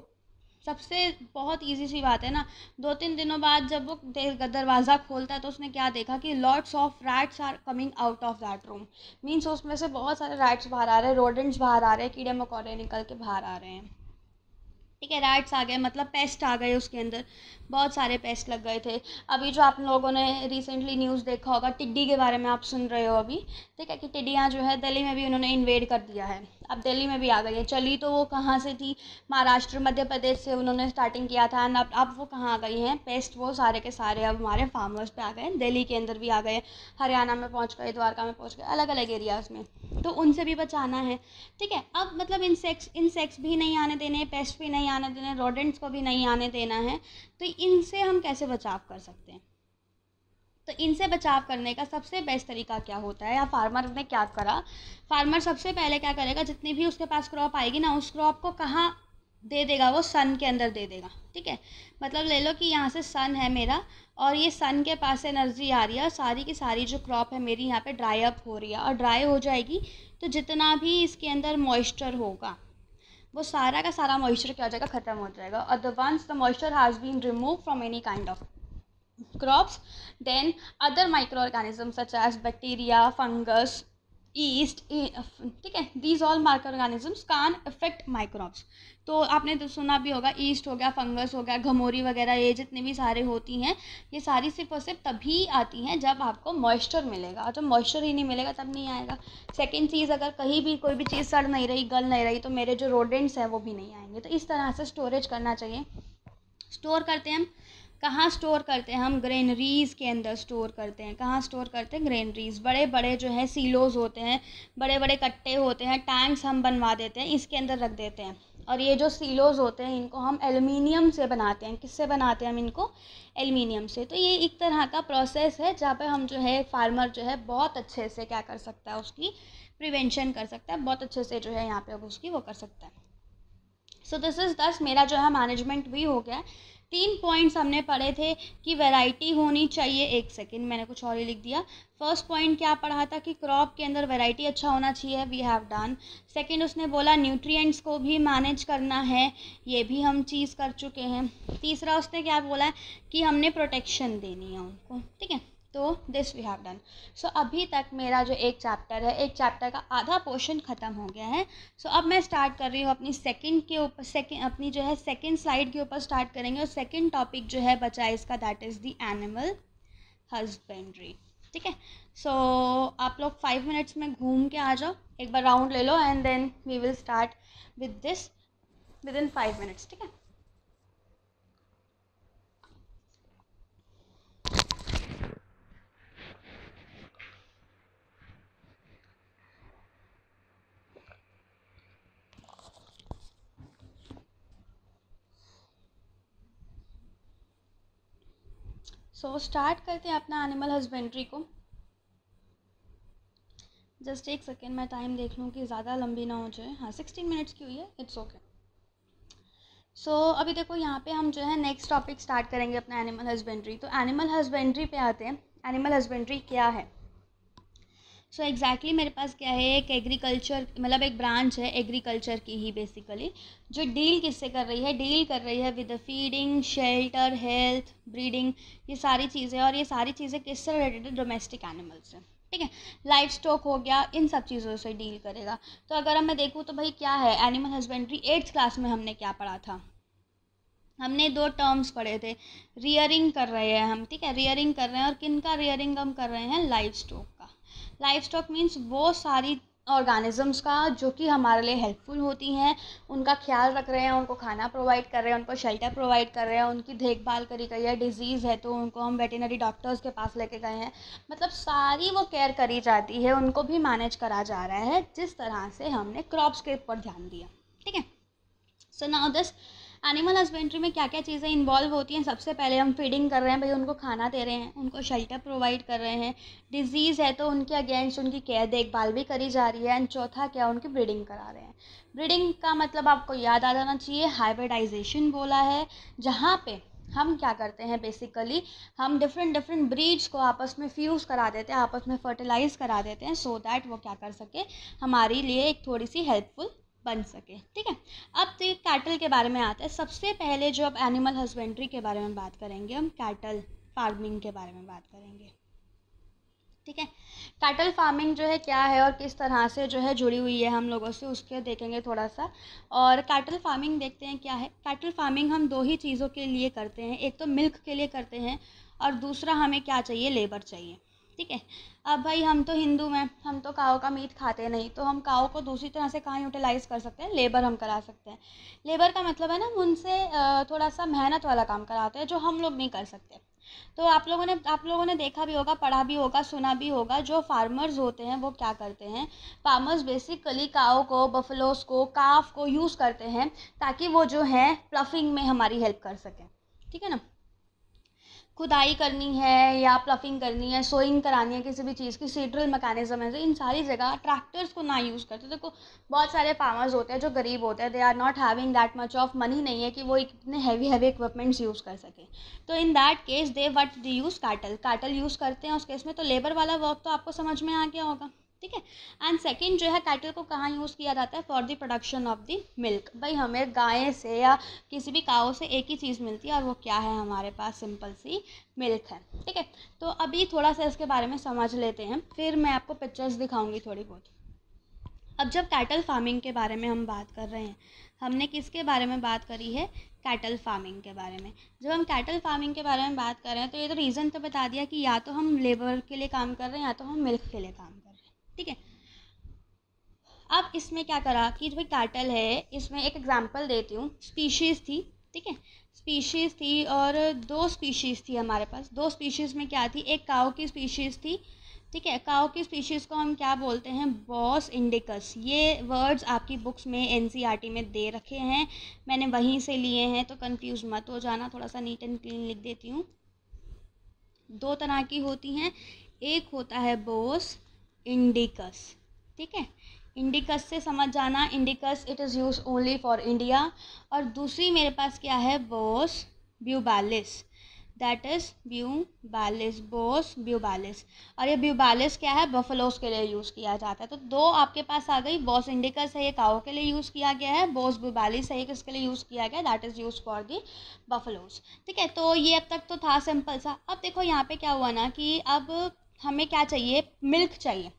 सबसे बहुत इजी सी बात है ना दो तीन दिनों बाद जब वो दरवाज़ा खोलता है तो उसने क्या देखा कि lots of rats are coming out of that room means उसमें से बहुत सारे रैट्स बाहर आ रहे हैं रोडेंट्स बाहर आ रहे हैं कीड़े मकोड़े निकल के बाहर आ रहे हैं ठीक है रैट्स आ गए मतलब पेस्ट आ गए उसके अंदर बहुत सारे पेस्ट लग गए थे अभी जो आप लोगों ने रिसेंटली न्यूज़ देखा होगा टिड्डी के बारे में आप सुन रहे हो अभी ठीक है कि टिड्डियाँ जो है दिल्ली में भी उन्होंने इन्वेड कर दिया है अब दिल्ली में भी आ गई है चली तो वो कहाँ से थी महाराष्ट्र मध्य प्रदेश से उन्होंने स्टार्टिंग किया था एंड अब अब वो कहाँ आ गई हैं पेस्ट वो सारे के सारे अब हमारे फार्मर्स पे आ गए हैं दिल्ली के अंदर भी आ गए हरियाणा में पहुँच गए द्वारका में पहुँच गए अलग अलग एरियाज़ में तो उनसे भी बचाना है ठीक है अब मतलब इंसेक्ट्स इंसेक्ट्स भी नहीं आने देने पेस्ट भी नहीं नहीं आने देना है रोडेंट्स को भी नहीं आने देना है तो इनसे हम कैसे बचाव कर सकते हैं तो इनसे बचाव करने का सबसे बेस्ट तरीका क्या होता है या फार्मर ने क्या करा फार्मर सबसे पहले क्या करेगा जितनी भी उसके पास क्रॉप आएगी ना उस क्रॉप को कहाँ दे देगा वो सन के अंदर दे देगा ठीक है मतलब ले लो कि यहाँ से सन है मेरा और ये सन के पास से एनर्जी आ रही है और सारी की सारी जो क्रॉप है मेरी यहाँ पे ड्राई अप हो रही है और ड्राई हो जाएगी तो जितना भी इसके अंदर मॉइस्चर होगा वो सारा का सारा मॉइस्चर क्या हो जाएगा ख़त्म हो जाएगा और the once the moisture has been remove from any kind of crops then other micro organisms such as bacteria fungus yeast e, ठीक है these all marker organisms can affect microbes तो आपने तो सुना भी होगा ईस्ट हो गया फंगस हो गया घमोरी वगैरह ये जितने भी सारे होती हैं ये सारी सिर्फ और सिर्फ तभी आती हैं जब आपको मॉइस्चर मिलेगा और जब मॉइस्चर ही नहीं मिलेगा तब नहीं आएगा सेकेंड चीज़ अगर कहीं भी कोई भी चीज़ सड़ नहीं रही गल नहीं रही तो मेरे जो रोडेंट्स हैं वो भी नहीं आएंगे तो इस तरह से स्टोरेज करना चाहिए स्टोर करते हैं हम कहाँ स्टोर करते हैं हम ग्रेनरीज़ के अंदर स्टोर करते हैं कहाँ स्टोर करते हैं ग्रेनरीज़ बड़े बड़े जो है सीलोज़ होते हैं बड़े बड़े कट्टे होते हैं टैंक्स हम बनवा देते हैं इसके अंदर रख देते हैं और ये जो सीलोज़ होते हैं इनको हम एलुमिनियम से बनाते हैं किससे बनाते हैं हम इनको एलुमिनियम से तो ये एक तरह का प्रोसेस है जहाँ पर हम जो है फार्मर जो है बहुत अच्छे से क्या कर सकता है उसकी प्रिवेंशन कर सकता है बहुत अच्छे से जो है यहाँ पर उसकी वो कर सकता है सो दिस इज़ दस मेरा जो है मैनेजमेंट भी हो गया है तीन पॉइंट्स हमने पढ़े थे कि वैरायटी होनी चाहिए एक सेकेंड मैंने कुछ और ही लिख दिया फर्स्ट पॉइंट क्या पढ़ा था कि क्रॉप के अंदर वैरायटी अच्छा होना चाहिए वी हैव डन सेकेंड उसने बोला न्यूट्रिएंट्स को भी मैनेज करना है ये भी हम चीज़ कर चुके हैं तीसरा उसने क्या बोला है कि हमने प्रोटेक्शन देनी है उनको ठीक है तो this we have done so अभी तक मेरा जो एक चैप्टर है एक चैप्टर का आधा पोर्शन ख़त्म हो गया है सो so, अब मैं स्टार्ट कर रही हूँ अपनी सेकंड के ऊपर सेकंड अपनी जो है सेकंड स्लाइड के ऊपर स्टार्ट करेंगे और सेकंड टॉपिक जो है बचा इसका that is the animal husbandry ठीक है सो आप लोग फाइव मिनट्स में घूम के आ जाओ एक बार राउंड ले लो and then we will start with this within five minutes ठीक है सो so, स्टार्ट करते हैं अपना एनिमल हस्बेंड्री को जस्ट एक सेकेंड मैं टाइम देख लूँ कि ज़्यादा लंबी ना हो जाए हाँ सिक्सटीन मिनट्स की हुई है इट्स ओके सो अभी देखो यहाँ पे हम जो है नेक्स्ट टॉपिक स्टार्ट करेंगे अपना एनिमल हस्बेंड्री तो एनिमल हस्बेंड्री पे आते हैं एनिमल हस्बेंड्री क्या है सो so एग्जैक्टली exactly मेरे पास क्या है एक एग्रीकल्चर मतलब एक ब्रांच है एग्रीकल्चर की ही बेसिकली जो डील किससे कर रही है डील कर रही है with feeding shelter health breeding ये सारी चीज़ें और ये सारी चीज़ें किससे रिलेटेड है डोमेस्टिक एनिमल से ठीक है लाइफ स्टॉक हो गया इन सब चीज़ों से डील करेगा तो अगर मैं देखूँ तो भाई क्या है एनिमल हस्बेंड्री एट्थ क्लास में हमने क्या पढ़ा था हमने दो टर्म्स पढ़े थे रियरिंग कर रहे हैं हम ठीक है रियरिंग कर रहे हैं और किन का रियरिंग हम कर रहे हैं लाइफ स्टॉक का लाइफ स्टॉक मीन्स वो सारी ऑर्गेनिज़म्स का जो कि हमारे लिए हेल्पफुल होती हैं उनका ख्याल रख रहे हैं उनको खाना प्रोवाइड कर रहे हैं उनको शेल्टर प्रोवाइड कर रहे हैं उनकी देखभाल करी गई है डिजीज़ है तो उनको हम वेटनरी डॉक्टर्स के पास लेके गए हैं मतलब सारी वो केयर करी जाती है उनको भी मैनेज करा जा रहा है जिस तरह से हमने क्रॉप्स के ऊपर ध्यान दिया ठीक है so now this animal husbandry में क्या क्या चीज़ें इन्वॉल्व होती हैं सबसे पहले हम फीडिंग कर रहे हैं भाई उनको खाना दे रहे हैं उनको शेल्टर प्रोवाइड कर रहे हैं डिजीज़ है तो उनके अगेंस्ट उनकी केयर देखभाल भी करी जा रही है एंड चौथा क्या उनकी ब्रीडिंग करा रहे हैं ब्रीडिंग का मतलब आपको याद आ जाना चाहिए हाइब्रिडाइजेशन बोला है जहाँ पर हम क्या करते हैं बेसिकली हम डिफरेंट डिफरेंट ब्रीड्स को आपस में फ्यूज़ करा देते हैं आपस में फर्टिलाइज़ करा देते हैं सो so दैट वो क्या कर सके हमारे लिए एक थोड़ी सी हेल्पफुल बन सके ठीक है अब तो कैटल के बारे में आता है सबसे पहले जो अब एनिमल हस्बेंड्री के बारे में बात करेंगे हम कैटल फार्मिंग के बारे में बात करेंगे ठीक है कैटल फार्मिंग जो है क्या है और किस तरह से जो है जुड़ी हुई है हम लोगों से उसके देखेंगे थोड़ा सा और कैटल फार्मिंग देखते हैं क्या है कैटल फार्मिंग हम दो ही चीज़ों के लिए करते हैं एक तो मिल्क के लिए करते हैं और दूसरा हमें क्या चाहिए लेबर चाहिए ठीक है अब भाई हम तो हिंदू में हम तो काओ का मीट खाते नहीं तो हम काओ को दूसरी तरह से कहाँ यूटिलाइज़ कर सकते हैं लेबर हम करा सकते हैं लेबर का मतलब है ना उनसे थोड़ा सा मेहनत वाला काम कराते हैं जो हम लोग नहीं कर सकते तो आप लोगों ने आप लोगों ने देखा भी होगा पढ़ा भी होगा सुना भी होगा जो फार्मर्स होते हैं वो क्या करते हैं फार्मर्स बेसिकली काओ को बफलोस को काफ को यूज़ करते हैं ताकि वो जो है प्लफिंग में हमारी हेल्प कर सकें ठीक है ना खुदाई करनी है या प्लफिंग करनी है सोइंग करानी है किसी भी चीज़ की सीड्रल मैकेनिज्म है तो इन सारी जगह ट्रैक्टर्स को ना यूज़ करते देखो बहुत सारे फार्मर्स होते हैं जो गरीब होते हैं they are not having that much of money नहीं है कि वो इतने हैवी हैवी इक्विपमेंट्स यूज़ कर सकें तो in that case they what the use cattle cattle use करते हैं उस केस में तो लेबर वाला वर्क तो आपको समझ में आ गया होगा ठीक है एंड सेकेंड जो है कैटल को कहाँ यूज़ किया जाता है for the production of the milk भाई हमें गाय से या किसी भी काओ से एक ही चीज़ मिलती है और वो क्या है हमारे पास सिंपल सी मिल्क है ठीक है तो अभी थोड़ा सा इसके बारे में समझ लेते हैं फिर मैं आपको पिक्चर्स दिखाऊंगी थोड़ी बहुत अब जब कैटल फार्मिंग के बारे में हम बात कर रहे हैं हमने किसके बारे में बात करी है कैटल फार्मिंग के बारे में जब हम कैटल फार्मिंग के बारे में बात कर रहे हैं तो ये तो रीज़न तो बता दिया कि या तो हम लेबर के लिए काम कर रहे हैं या तो हम मिल्क के लिए काम ठीक है अब इसमें क्या करा कि जो कैटल है इसमें एक एग्जाम्पल देती हूँ स्पीशीज़ थी ठीक है स्पीशीज़ थी और दो स्पीशीज़ थी हमारे पास दो स्पीशीज़ में क्या थी एक काओ की स्पीशीज़ थी ठीक है काओ की स्पीशीज़ को हम क्या बोलते हैं बॉस इंडिकस ये वर्ड्स आपकी बुक्स में एनसीईआरटी e में दे रखे हैं मैंने वहीं से लिए हैं तो कंफ्यूज मत हो जाना थोड़ा सा नीट एंड क्लीन लिख देती हूँ दो तरह की होती हैं एक होता है बोस इंडिकस ठीक है इंडिकस से समझ जाना indicus it is use only for India और दूसरी मेरे पास क्या है Bos bubalis that is bubalis Bos bubalis और ये ब्यूबालिस क्या है बफलोस के लिए यूज़ किया जाता है तो दो आपके पास आ गई बॉस इंडिकस है ये काओ के लिए यूज़ किया गया है बॉस ब्यूबालिस है ये किसके लिए यूज़ किया गया that is use for the buffaloes ठीक है तो ये अब तक तो था सिंपल सा अब देखो यहाँ पे क्या हुआ ना कि अब हमें क्या चाहिए मिल्क चाहिए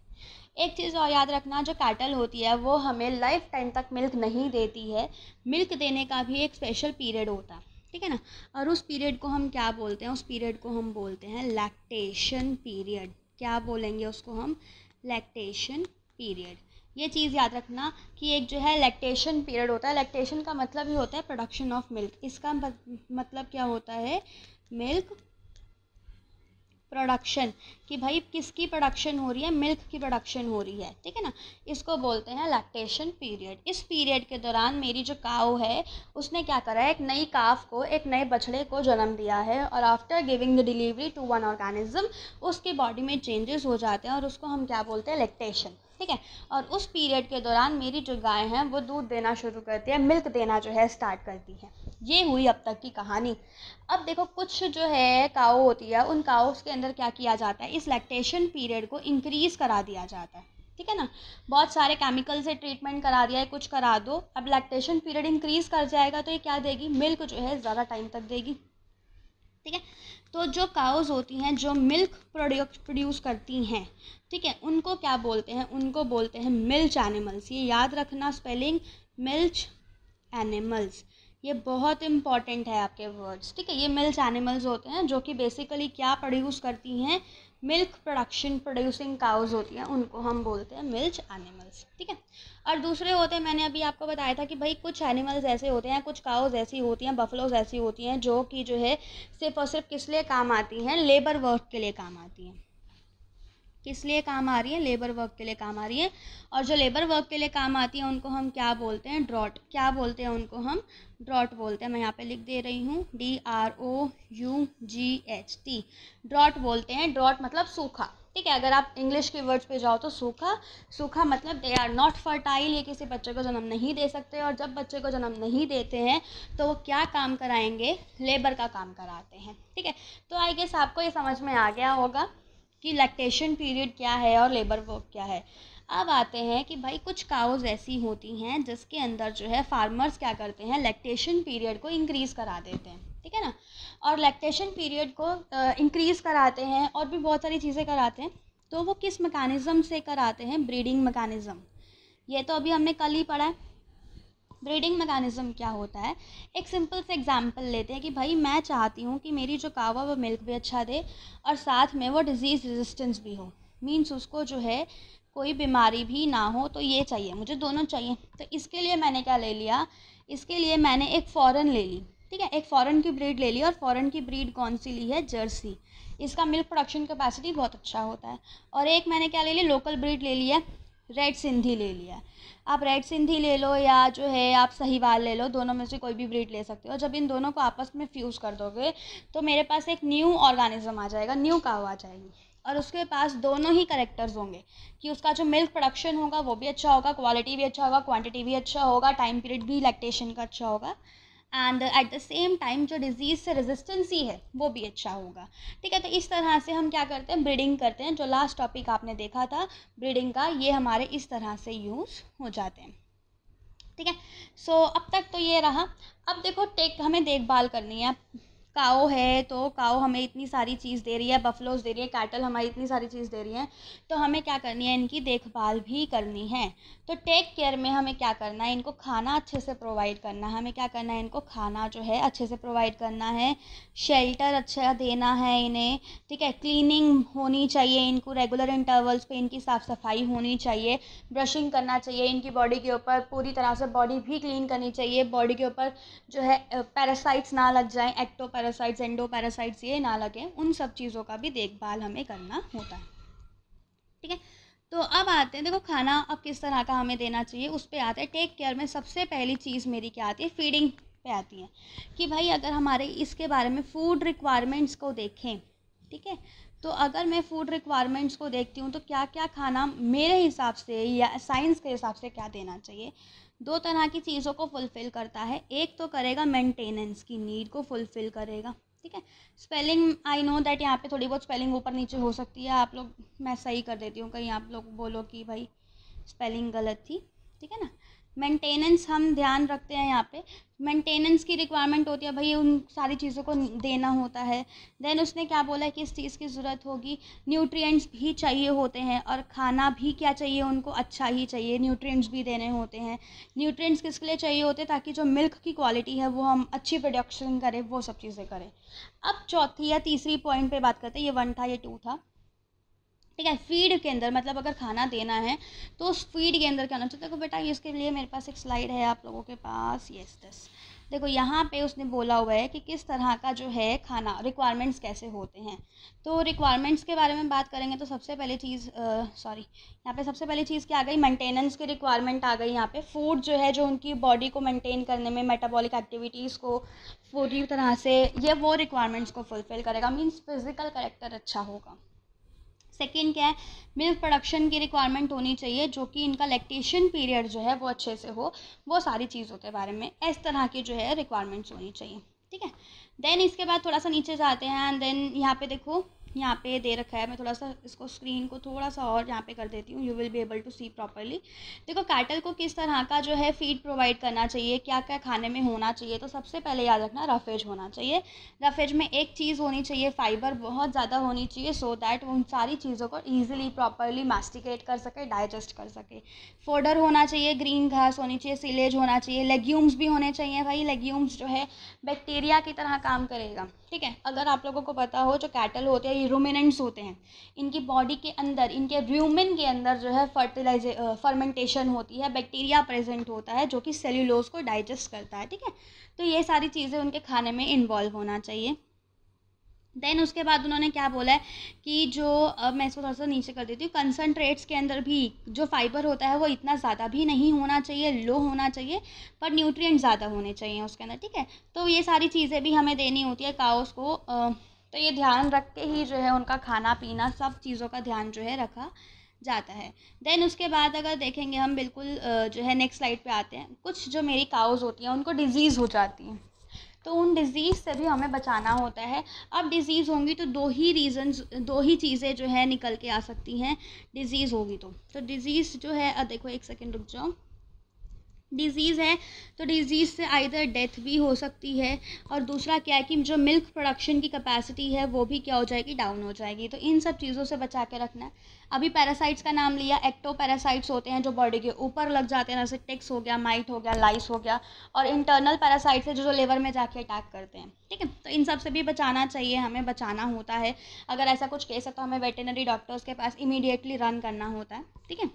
एक चीज़ और याद रखना जो कैटल होती है वो हमें लाइफ टाइम तक मिल्क नहीं देती है मिल्क देने का भी एक स्पेशल पीरियड होता है ठीक है ना और उस पीरियड को हम क्या बोलते हैं उस पीरियड को हम बोलते हैं लैक्टेशन पीरियड क्या बोलेंगे उसको हम लैक्टेशन पीरियड ये चीज़ याद रखना कि एक जो है लैक्टेशन पीरियड होता है लैक्टेशन का मतलब ही होता है प्रोडक्शन ऑफ मिल्क इसका मतलब क्या होता है मिल्क प्रोडक्शन कि भाई किसकी प्रोडक्शन हो रही है मिल्क की प्रोडक्शन हो रही है ठीक है ना इसको बोलते हैं लैक्टेशन पीरियड इस पीरियड के दौरान मेरी जो काओ है उसने क्या करा है एक नई काफ को एक नए बछड़े को जन्म दिया है और after giving the delivery to one organism उसके बॉडी में चेंजेस हो जाते हैं और उसको हम क्या बोलते हैं लैक्टेशन ठीक है और उस पीरियड के दौरान मेरी जो गाय हैं वो दूध देना शुरू करती है मिल्क देना जो है स्टार्ट करती है ये हुई अब तक की कहानी अब देखो कुछ जो है काओ होती है उन काओस के अंदर क्या किया जाता है इस लैक्टेशन पीरियड को इंक्रीज़ करा दिया जाता है ठीक है ना बहुत सारे केमिकल से ट्रीटमेंट करा दिया है कुछ करा दो अब लैक्टेशन पीरियड इंक्रीज़ कर जाएगा तो ये क्या देगी मिल्क जो है ज़्यादा टाइम तक देगी ठीक है तो जो काउज होती हैं जो मिल्क प्रोड्यूस प्रोड्यूस करती हैं ठीक है उनको क्या बोलते हैं उनको बोलते हैं मिल्च एनिमल्स ये याद रखना स्पेलिंग मिल्च एनिमल्स ये बहुत इंपॉर्टेंट है आपके वर्ड्स ठीक है ये मिल्स एनिमल्स होते हैं जो कि बेसिकली क्या प्रोड्यूस करती हैं मिल्क प्रोडक्शन प्रोड्यूसिंग काउज होती हैं उनको हम बोलते हैं मिल्च एनिमल्स ठीक है और दूसरे होते हैं मैंने अभी आपको बताया था कि भाई कुछ एनिमल्स ऐसे होते हैं कुछ काउज ऐसी होती हैं बफलोज ऐसी होती हैं जो कि जो है सिर्फ और सिर्फ किस लिए काम आती हैं लेबर वर्क के लिए काम आती हैं किस लिए काम आ रही है लेबर वर्क के लिए काम आ रही है और जो लेबर वर्क के लिए काम आती है उनको हम क्या बोलते हैं ड्रॉट क्या बोलते हैं उनको हम ड्रॉट बोलते हैं मैं यहाँ पे लिख दे रही हूँ D R O U G H T drought बोलते हैं ड्रॉट मतलब सूखा ठीक है अगर आप इंग्लिश के वर्ड्स पे जाओ तो सूखा सूखा मतलब दे आर नॉट फर्टाइल ये किसी बच्चे को जन्म नहीं दे सकते और जब बच्चे को जन्म नहीं देते हैं तो वो क्या काम कराएंगे लेबर का काम कराते हैं ठीक है तो आई गेस आपको ये समझ में आ गया होगा कि लैक्टेशन पीरियड क्या है और लेबर वर्क क्या है अब आते हैं कि भाई कुछ काउज ऐसी होती हैं जिसके अंदर जो है फार्मर्स क्या करते हैं लैक्टेशन पीरियड को इंक्रीज़ करा देते हैं ठीक है ना और लैक्टेशन पीरियड को इंक्रीज़ कराते हैं और भी बहुत सारी चीज़ें कराते हैं तो वो किस मकानिज़म से कराते हैं ब्रीडिंग मकानिज़म ये तो अभी हमने कल ही पढ़ा है ब्रीडिंग मैकेनिज़्म क्या होता है एक सिंपल से एग्जांपल लेते हैं कि भाई मैं चाहती हूँ कि मेरी जो कावा वो मिल्क भी अच्छा दे और साथ में वो डिज़ीज़ रेजिस्टेंस भी हो मीन्स उसको जो है कोई बीमारी भी ना हो तो ये चाहिए मुझे दोनों चाहिए तो इसके लिए मैंने क्या ले लिया इसके लिए मैंने एक फ़ॉरन ले ली ठीक है एक फ़ॉरन की ब्रीड ले ली और फ़ॉरन की ब्रीड कौन सी ली है जर्सी इसका मिल्क प्रोडक्शन कैपेसिटी बहुत अच्छा होता है और एक मैंने क्या ले ली लोकल ब्रीड ले लिया रेड सिंधी ले लिया आप रेड सिंधी ले लो या जो है आप सही वाल ले लो दोनों में से कोई भी ब्रीड ले सकते हो जब इन दोनों को आपस में फ्यूज़ कर दोगे तो मेरे पास एक न्यू ऑर्गेनिज्म आ जाएगा न्यू काव आ जाएगी और उसके पास दोनों ही करेक्टर्स होंगे कि उसका जो मिल्क प्रोडक्शन होगा वो भी अच्छा होगा क्वालिटी भी अच्छा होगा क्वांटिटी भी अच्छा होगा टाइम पीरियड भी लैक्टेशन का अच्छा होगा and at the same time जो डिजीज़ से रेजिस्टेंसी है वो भी अच्छा होगा ठीक है तो इस तरह से हम क्या करते हैं ब्रीडिंग करते हैं जो लास्ट टॉपिक आपने देखा था ब्रीडिंग का ये हमारे इस तरह से यूज़ हो जाते हैं ठीक है सो so, अब तक तो ये रहा अब देखो टेक हमें देखभाल करनी है काओ है तो काओ हमें इतनी सारी चीज़ दे रही है बफलोज दे रही है कैटल हमारी इतनी सारी चीज़ दे रही है तो हमें क्या करनी है इनकी देखभाल भी करनी है तो टेक केयर में हमें क्या करना है इनको खाना अच्छे से प्रोवाइड करना है हमें क्या करना है इनको खाना जो है अच्छे से प्रोवाइड करना है शेल्टर अच्छा देना है इन्हें ठीक है क्लिनिंग होनी चाहिए इनको रेगुलर इंटरवल्स पर इनकी साफ़ सफाई होनी चाहिए ब्रशिंग करना चाहिए इनकी बॉडी के ऊपर पूरी तरह से बॉडी भी क्लीन करनी चाहिए बॉडी के ऊपर जो है पैरासाइट्स ना लग जाएँ एक्टो पैरासाइट्स एंडो पैरासाइट्स ये ना लगें उन सब चीज़ों का भी देखभाल हमें करना होता है ठीक है तो अब आते हैं देखो खाना अब किस तरह का हमें देना चाहिए उस पर आते हैं टेक केयर में सबसे पहली चीज़ मेरी क्या आती है फीडिंग पे आती है कि भाई अगर हमारे इसके बारे में फ़ूड रिक्वायरमेंट्स को देखें ठीक है तो अगर मैं फ़ूड रिक्वायरमेंट्स को देखती हूँ तो क्या क्या खाना मेरे हिसाब से या साइंस के हिसाब से क्या देना चाहिए दो तरह की चीज़ों को फुलफ़िल करता है एक तो करेगा मेंटेनेंस की नीड को फुलफ़िल करेगा ठीक है स्पेलिंग आई नो दैट यहाँ पे थोड़ी बहुत स्पेलिंग ऊपर नीचे हो सकती है आप लोग मैं सही कर देती हूँ कहीं आप लोग बोलो कि भाई स्पेलिंग गलत थी ठीक है ना मेंटेनेंस हम ध्यान रखते हैं यहाँ पे मेंटेनेंस की रिक्वायरमेंट होती है भाई उन सारी चीज़ों को देना होता है देन उसने क्या बोला कि इस चीज़ की ज़रूरत होगी न्यूट्रिएंट्स भी चाहिए होते हैं और खाना भी क्या चाहिए उनको अच्छा ही चाहिए न्यूट्रिएंट्स भी देने होते हैं न्यूट्रिएंट्स किसके लिए चाहिए होते हैं ताकि जो मिल्क की क्वालिटी है वो हम अच्छी प्रोडक्शन करें वो सब चीज़ें करें अब चौथी या तीसरी पॉइंट पर बात करते हैं ये वन था ये टू था ठीक है फीड के अंदर मतलब अगर खाना देना है तो उस फीड के अंदर क्या होना चाहिए देखो बेटा इसके लिए मेरे पास एक स्लाइड है आप लोगों के पास यस दस देखो यहाँ पे उसने बोला हुआ है कि किस तरह का जो है खाना रिक्वायरमेंट्स कैसे होते हैं तो रिक्वायरमेंट्स के बारे में बात करेंगे तो सबसे पहले चीज़ सॉरी यहाँ पे सबसे पहली चीज़ क्या आ गई मेंटेनेंस के रिक्वायरमेंट आ गई यहाँ पे फूड जो है जो उनकी बॉडी को मेंटेन करने में मेटाबॉलिक एक्टिविटीज़ को पूरी तरह से ये वो रिक्वायरमेंट्स को फुलफ़िल करेगा मीन्स फिज़िकल करेक्टर अच्छा होगा सेकेंड क्या है मिल्क प्रोडक्शन की रिक्वायरमेंट होनी चाहिए जो कि इनका लैक्टेशन पीरियड जो है वो अच्छे से हो वो सारी चीज़ों के बारे में इस तरह की जो है रिक्वायरमेंट्स होनी चाहिए ठीक है देन इसके बाद थोड़ा सा नीचे जाते हैं एंड देन यहाँ पे देखो यहाँ पे दे रखा है मैं थोड़ा सा इसको स्क्रीन को थोड़ा सा और यहाँ पे कर देती हूँ you will be able to see properly देखो कैटल को किस तरह का जो है फीड प्रोवाइड करना चाहिए क्या क्या खाने में होना चाहिए तो सबसे पहले याद रखना रफेज होना चाहिए रफेज में एक चीज़ होनी चाहिए फाइबर बहुत ज़्यादा होनी चाहिए सो दैट दैट उन सारी चीज़ों को ईजिली प्रॉपरली मास्टिकेट कर सके डाइजेस्ट कर सके फोडर होना चाहिए ग्रीन घास होनी चाहिए सिलेज होना चाहिए लेग्यूम्स भी होने चाहिए भाई लेग्यूम्स जो है बैक्टीरिया की तरह काम करेगा ठीक है अगर आप लोगों को पता हो जो कैटल होते हैं सॉरी होते हैं इनकी बॉडी के अंदर इनके र्यूमिन के अंदर जो है फर्टिलाइजे फर्मेंटेशन होती है बैक्टीरिया प्रेजेंट होता है जो कि सेल्यूलोज को डाइजेस्ट करता है ठीक है तो ये सारी चीज़ें उनके खाने में इन्वॉल्व होना चाहिए देन उसके बाद उन्होंने क्या बोला है कि जो अब मैं इसको थोड़ा सा नीचे कर देती हूँ कंसनट्रेट्स के अंदर भी जो फाइबर होता है वो इतना ज़्यादा भी नहीं होना चाहिए लो होना चाहिए पर न्यूट्रिएंट ज़्यादा होने चाहिए उसके अंदर ठीक है तो ये सारी चीज़ें भी हमें देनी होती है काउस को आ, तो ये ध्यान रख के ही जो है उनका खाना पीना सब चीज़ों का ध्यान जो है रखा जाता है देन उसके बाद अगर देखेंगे हम बिल्कुल जो है नेक्स्ट स्लाइड पे आते हैं कुछ जो मेरी काउज़ होती हैं उनको डिजीज़ हो जाती हैं तो उन डिज़ीज़ से भी हमें बचाना होता है अब डिज़ीज़ होंगी तो दो ही रीजन दो ही चीज़ें जो है निकल के आ सकती हैं डिज़ीज़ होगी तो तो डिज़ीज़ जो है देखो एक सेकेंड रुक जाओ डिज़ीज़ है तो डिज़ीज़ से आइधर डेथ भी हो सकती है और दूसरा क्या है कि जो मिल्क प्रोडक्शन की कैपेसिटी है वो भी क्या हो जाएगी डाउन हो जाएगी तो इन सब चीज़ों से बचा के रखना है अभी पैरासाइट्स का नाम लिया एक्टो पैरासाइट्स होते हैं जो बॉडी के ऊपर लग जाते हैं जैसे टिक्स हो गया माइट हो गया लाइस हो गया और इंटरनल पैरासाइट्स है जो, जो लेवर में जाके अटैक करते हैं ठीक है तो इन सब से भी बचाना चाहिए हमें बचाना होता है अगर ऐसा कुछ केस है तो हमें वेटेनरी डॉक्टर्स के पास इमीडिएटली रन करना होता है ठीक है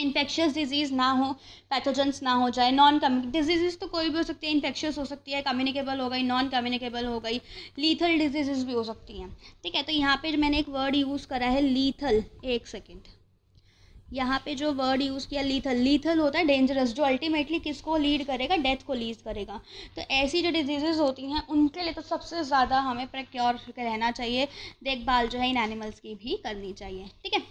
इन्फेक्शियस डिजीज़ ना हो पैथोजेंस ना हो जाए नॉन कम डिजीज़ तो कोई भी हो सकती है इन्फेक्शियस हो सकती है कम्युनिकेबल हो गई नॉन कम्युनिकेबल हो गई लीथल डिजीज़ भी हो सकती हैं ठीक है तो यहाँ पे मैंने एक वर्ड यूज़ करा है लीथल एक सेकेंड यहाँ पे जो वर्ड यूज़ किया लीथल लीथल होता है डेंजरस जो अल्टीमेटली किसको लीड करेगा डेथ को लीड करेगा तो ऐसी जो डिजीज़ होती हैं उनके लिए तो सबसे ज़्यादा हमें प्रक्योर रहना चाहिए देखभाल जो है इन एनिमल्स की भी करनी चाहिए ठीक है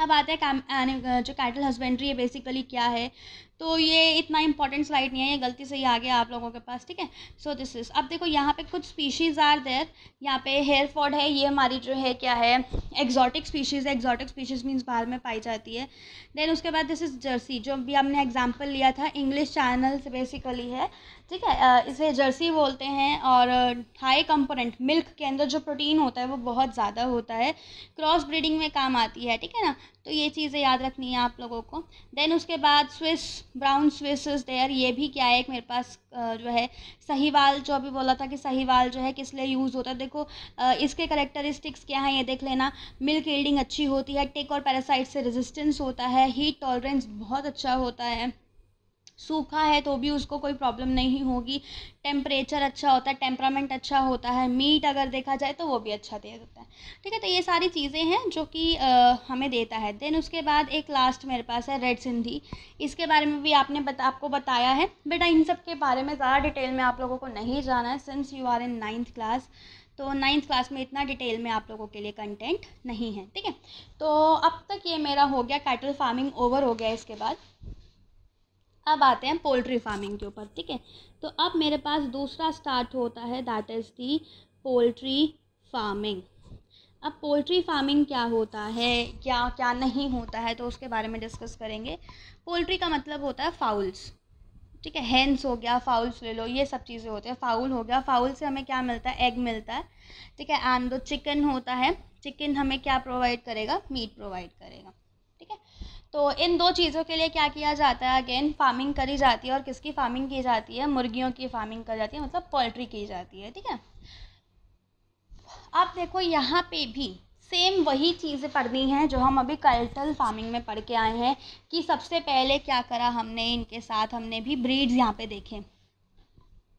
अब आता है जो कैटल हस्बेंड्री है बेसिकली क्या है तो ये इतना इंपॉर्टेंट स्लाइड नहीं है ये गलती से ही आ गया आप लोगों के पास ठीक है सो दिस इज़ अब देखो यहाँ पे कुछ स्पीशीज़ आर देर यहाँ पे हेयर फॉड है ये हमारी जो है क्या है एक्जॉटिक स्पीशीज़ है एक्जॉटिक स्पीशीज़ मीन्स बाहर में पाई जाती है देन उसके बाद दिस इज़ जर्सी जो भी हमने एग्जाम्पल लिया था इंग्लिश चैनल बेसिकली है ठीक है इसे जर्सी बोलते हैं और हाई कंपोनेंट मिल्क के अंदर जो प्रोटीन होता है वो बहुत ज़्यादा होता है क्रॉस ब्रीडिंग में काम आती है ठीक है ना तो ये चीज़ें याद रखनी है आप लोगों को देन उसके बाद Swiss brown Swiss is there ये भी क्या है एक मेरे पास जो है सहीवाल जो अभी बोला था कि सहीवाल जो है किस लिए यूज़ होता है देखो इसके करेक्टरिस्टिक्स क्या हैं ये देख लेना मिल्क रीडिंग अच्छी होती है टेक और पैरासाइट से रेजिस्टेंस होता है हीट टॉलरेंस बहुत अच्छा होता है सूखा है तो भी उसको कोई प्रॉब्लम नहीं होगी टेम्परेचर अच्छा होता है टेम्परामेंट अच्छा होता है मीट अगर देखा जाए तो वो भी अच्छा दे देता है ठीक है तो ये सारी चीज़ें हैं जो कि हमें देता है देन उसके बाद एक लास्ट मेरे पास है रेड सिंधी इसके बारे में भी आपने बता आपको बताया है बेटा इन सब के बारे में ज़्यादा डिटेल में आप लोगों को नहीं जाना है since you are in ninth class तो नाइन्थ क्लास में इतना डिटेल में आप लोगों के लिए कंटेंट नहीं है ठीक है तो अब तक ये मेरा हो गया कैटल फार्मिंग ओवर हो गया इसके बाद अब आते हैं पोल्ट्री फार्मिंग के ऊपर ठीक है तो अब मेरे पास दूसरा स्टार्ट होता है that is the poultry farming अब पोल्ट्री फार्मिंग क्या होता है क्या क्या नहीं होता है तो उसके बारे में डिस्कस करेंगे पोल्ट्री का मतलब होता है फाउल्स ठीक है हैंस हो गया फाउल्स ले लो ये सब चीज़ें होती हैं फाउल हो गया फाउल से हमें क्या मिलता है एग मिलता है ठीक है एंड दो चिकन होता है चिकन हमें क्या प्रोवाइड करेगा मीट प्रोवाइड करेगा तो इन दो चीज़ों के लिए क्या किया जाता है अगेन फार्मिंग करी जाती है और किसकी फार्मिंग की जाती है मुर्गियों की फार्मिंग करी जाती है मतलब पोल्ट्री की जाती है ठीक है आप देखो यहाँ पे भी सेम वही चीज़ें पढ़नी हैं जो हम अभी कल्टल फार्मिंग में पढ़ के आए हैं कि सबसे पहले क्या करा हमने इनके साथ हमने भी ब्रीड्स यहाँ पे देखे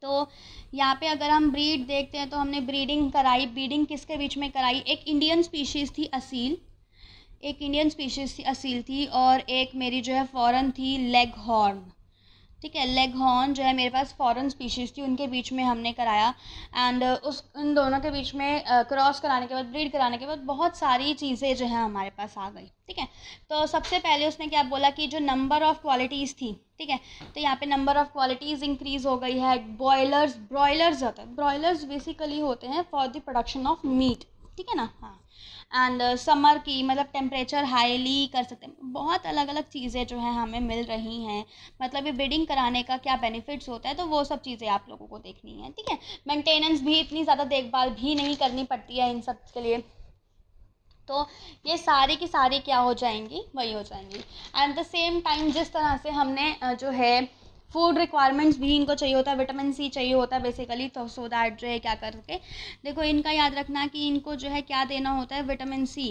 तो यहाँ पे अगर हम ब्रीड देखते हैं तो हमने ब्रीडिंग कराई ब्रीडिंग किसके बीच में कराई एक इंडियन स्पीशीज़ थी असील एक इंडियन स्पीशीज थी असील थी और एक मेरी जो है फ़ॉरन थी लेग हॉर्न ठीक है लेग हॉर्न जो है मेरे पास फ़ॉरन स्पीशीज़ थी उनके बीच में हमने कराया एंड uh, उस उन दोनों के बीच में क्रॉस uh, कराने के बाद ब्रीड कराने के बाद बहुत सारी चीज़ें जो है हमारे पास आ गई ठीक है तो सबसे पहले उसने क्या बोला कि जो नंबर ऑफ़ क्वालिटीज़ थी ठीक है तो यहाँ पे नंबर ऑफ़ क्वालिटीज़ इंक्रीज़ हो गई है बॉयलर्स ब्रॉयलर्स होते हैं ब्रॉयलर्स बेसिकली होते हैं for the production of meat ठीक है ना हाँ एंड समर uh, की मतलब टेम्परेचर हाईली कर सकते हैं बहुत अलग अलग चीज़ें जो है हमें मिल रही हैं मतलब ये बिडिंग कराने का क्या बेनिफिट्स होता है तो वो सब चीज़ें आप लोगों को देखनी है ठीक है मेंटेनेंस भी इतनी ज़्यादा देखभाल भी नहीं करनी पड़ती है इन सब के लिए तो ये सारी की सारी क्या हो जाएंगी वही हो जाएंगी एट द सेम टाइम जिस तरह से हमने जो है फूड रिक्वायरमेंट्स भी इनको चाहिए होता है विटामिन सी चाहिए होता है बेसिकली तो सो दैट जो है क्या करके देखो इनका याद रखना कि इनको जो है क्या देना होता है विटामिन सी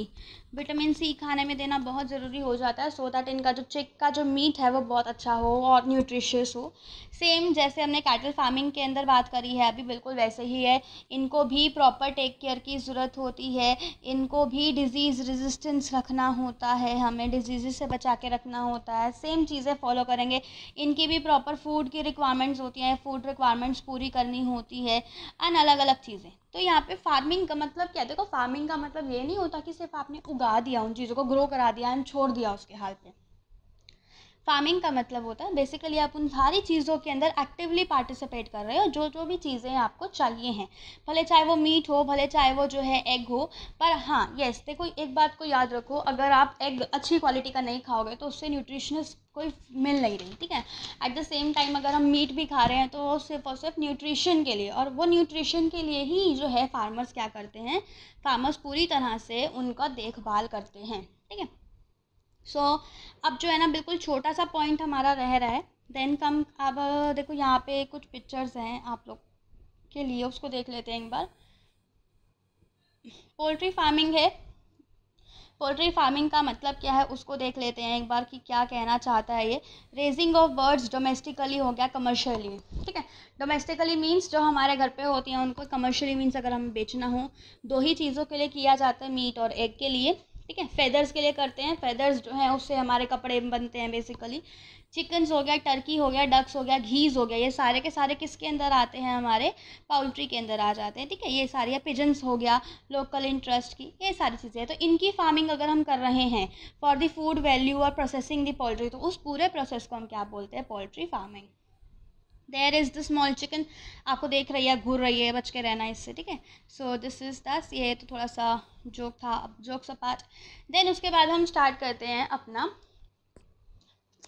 विटामिन सी खाने में देना बहुत ज़रूरी हो जाता है सो दैट इनका जो चिक का जो मीट है वो बहुत अच्छा हो और न्यूट्रिशियस हो सेम जैसे हमने कैटल फार्मिंग के अंदर बात करी है अभी बिल्कुल वैसे ही है इनको भी प्रॉपर टेक केयर की ज़रूरत होती है इनको भी डिज़ीज़ रेजिस्टेंस रखना होता है हमें डिजीज़ से बचा के रखना होता है सेम चीज़ें फॉलो करेंगे इनकी भी प्रॉपर पर फूड की रिक्वायरमेंट्स होती हैं फूड रिक्वायरमेंट्स पूरी करनी होती है एंड अलग अलग चीज़ें तो यहाँ पे फार्मिंग का मतलब क्या देखो फार्मिंग का मतलब ये नहीं होता कि सिर्फ आपने उगा दिया उन चीज़ों को ग्रो करा दिया एंड छोड़ दिया उसके हाल पर फार्मिंग का मतलब होता है बेसिकली आप उन सारी चीज़ों के अंदर एक्टिवली पार्टिसिपेट कर रहे हो जो जो भी चीज़ें आपको चाहिए हैं भले चाहे वो मीट हो भले चाहे वो जो है एग हो पर हाँ येस देखो एक बात को याद रखो अगर आप एग अच्छी क्वालिटी का नहीं खाओगे तो उससे न्यूट्रिशनस कोई मिल नहीं रही ठीक है एट द सेम टाइम अगर हम मीट भी खा रहे हैं तो वो सिर्फ और सिर्फ न्यूट्रिशन के लिए और वो न्यूट्रिशन के लिए ही जो है फार्मर्स क्या करते हैं फार्मर्स पूरी तरह से उनका देखभाल करते हैं ठीक है सो so, अब जो है ना बिल्कुल छोटा सा पॉइंट हमारा रह रहा है देन कम अब देखो यहाँ पे कुछ पिक्चर्स हैं आप लोग के लिए उसको देख लेते हैं एक बार पोल्ट्री फार्मिंग है पोल्ट्री फार्मिंग का मतलब क्या है उसको देख लेते हैं एक बार कि क्या कहना चाहता है ये रेजिंग ऑफ बर्ड्स डोमेस्टिकली हो गया कमर्शियली ठीक है डोमेस्टिकली मींस जो हमारे घर पे होती हैं उनको कमर्शियली मींस अगर हम बेचना हो दो ही चीज़ों के लिए किया जाता है मीट और एग के लिए ठीक है फेदर्स के लिए करते हैं फेदर्स जो हैं उससे हमारे कपड़े बनते हैं बेसिकली चिकन्स हो गया टर्की हो गया डक्स हो गया घीज़ हो गया ये सारे के सारे किसके अंदर आते हैं हमारे पाउल्ट्री के अंदर आ जाते हैं ठीक है ये सारी या पिजन्स हो गया लोकल इंटरेस्ट की ये सारी चीज़ें तो इनकी फार्मिंग अगर हम कर रहे हैं फॉर द फूड वैल्यू और प्रोसेसिंग दी पोल्ट्री तो उस पूरे प्रोसेस को हम क्या बोलते हैं poultry farming there is the small chicken आपको देख रही है घूर रही है बच के रहना इससे ठीक है सो दिस इज़ दस ये तो थोड़ा सा जोक था जोक सा पार्ट देन उसके बाद हम स्टार्ट करते हैं अपना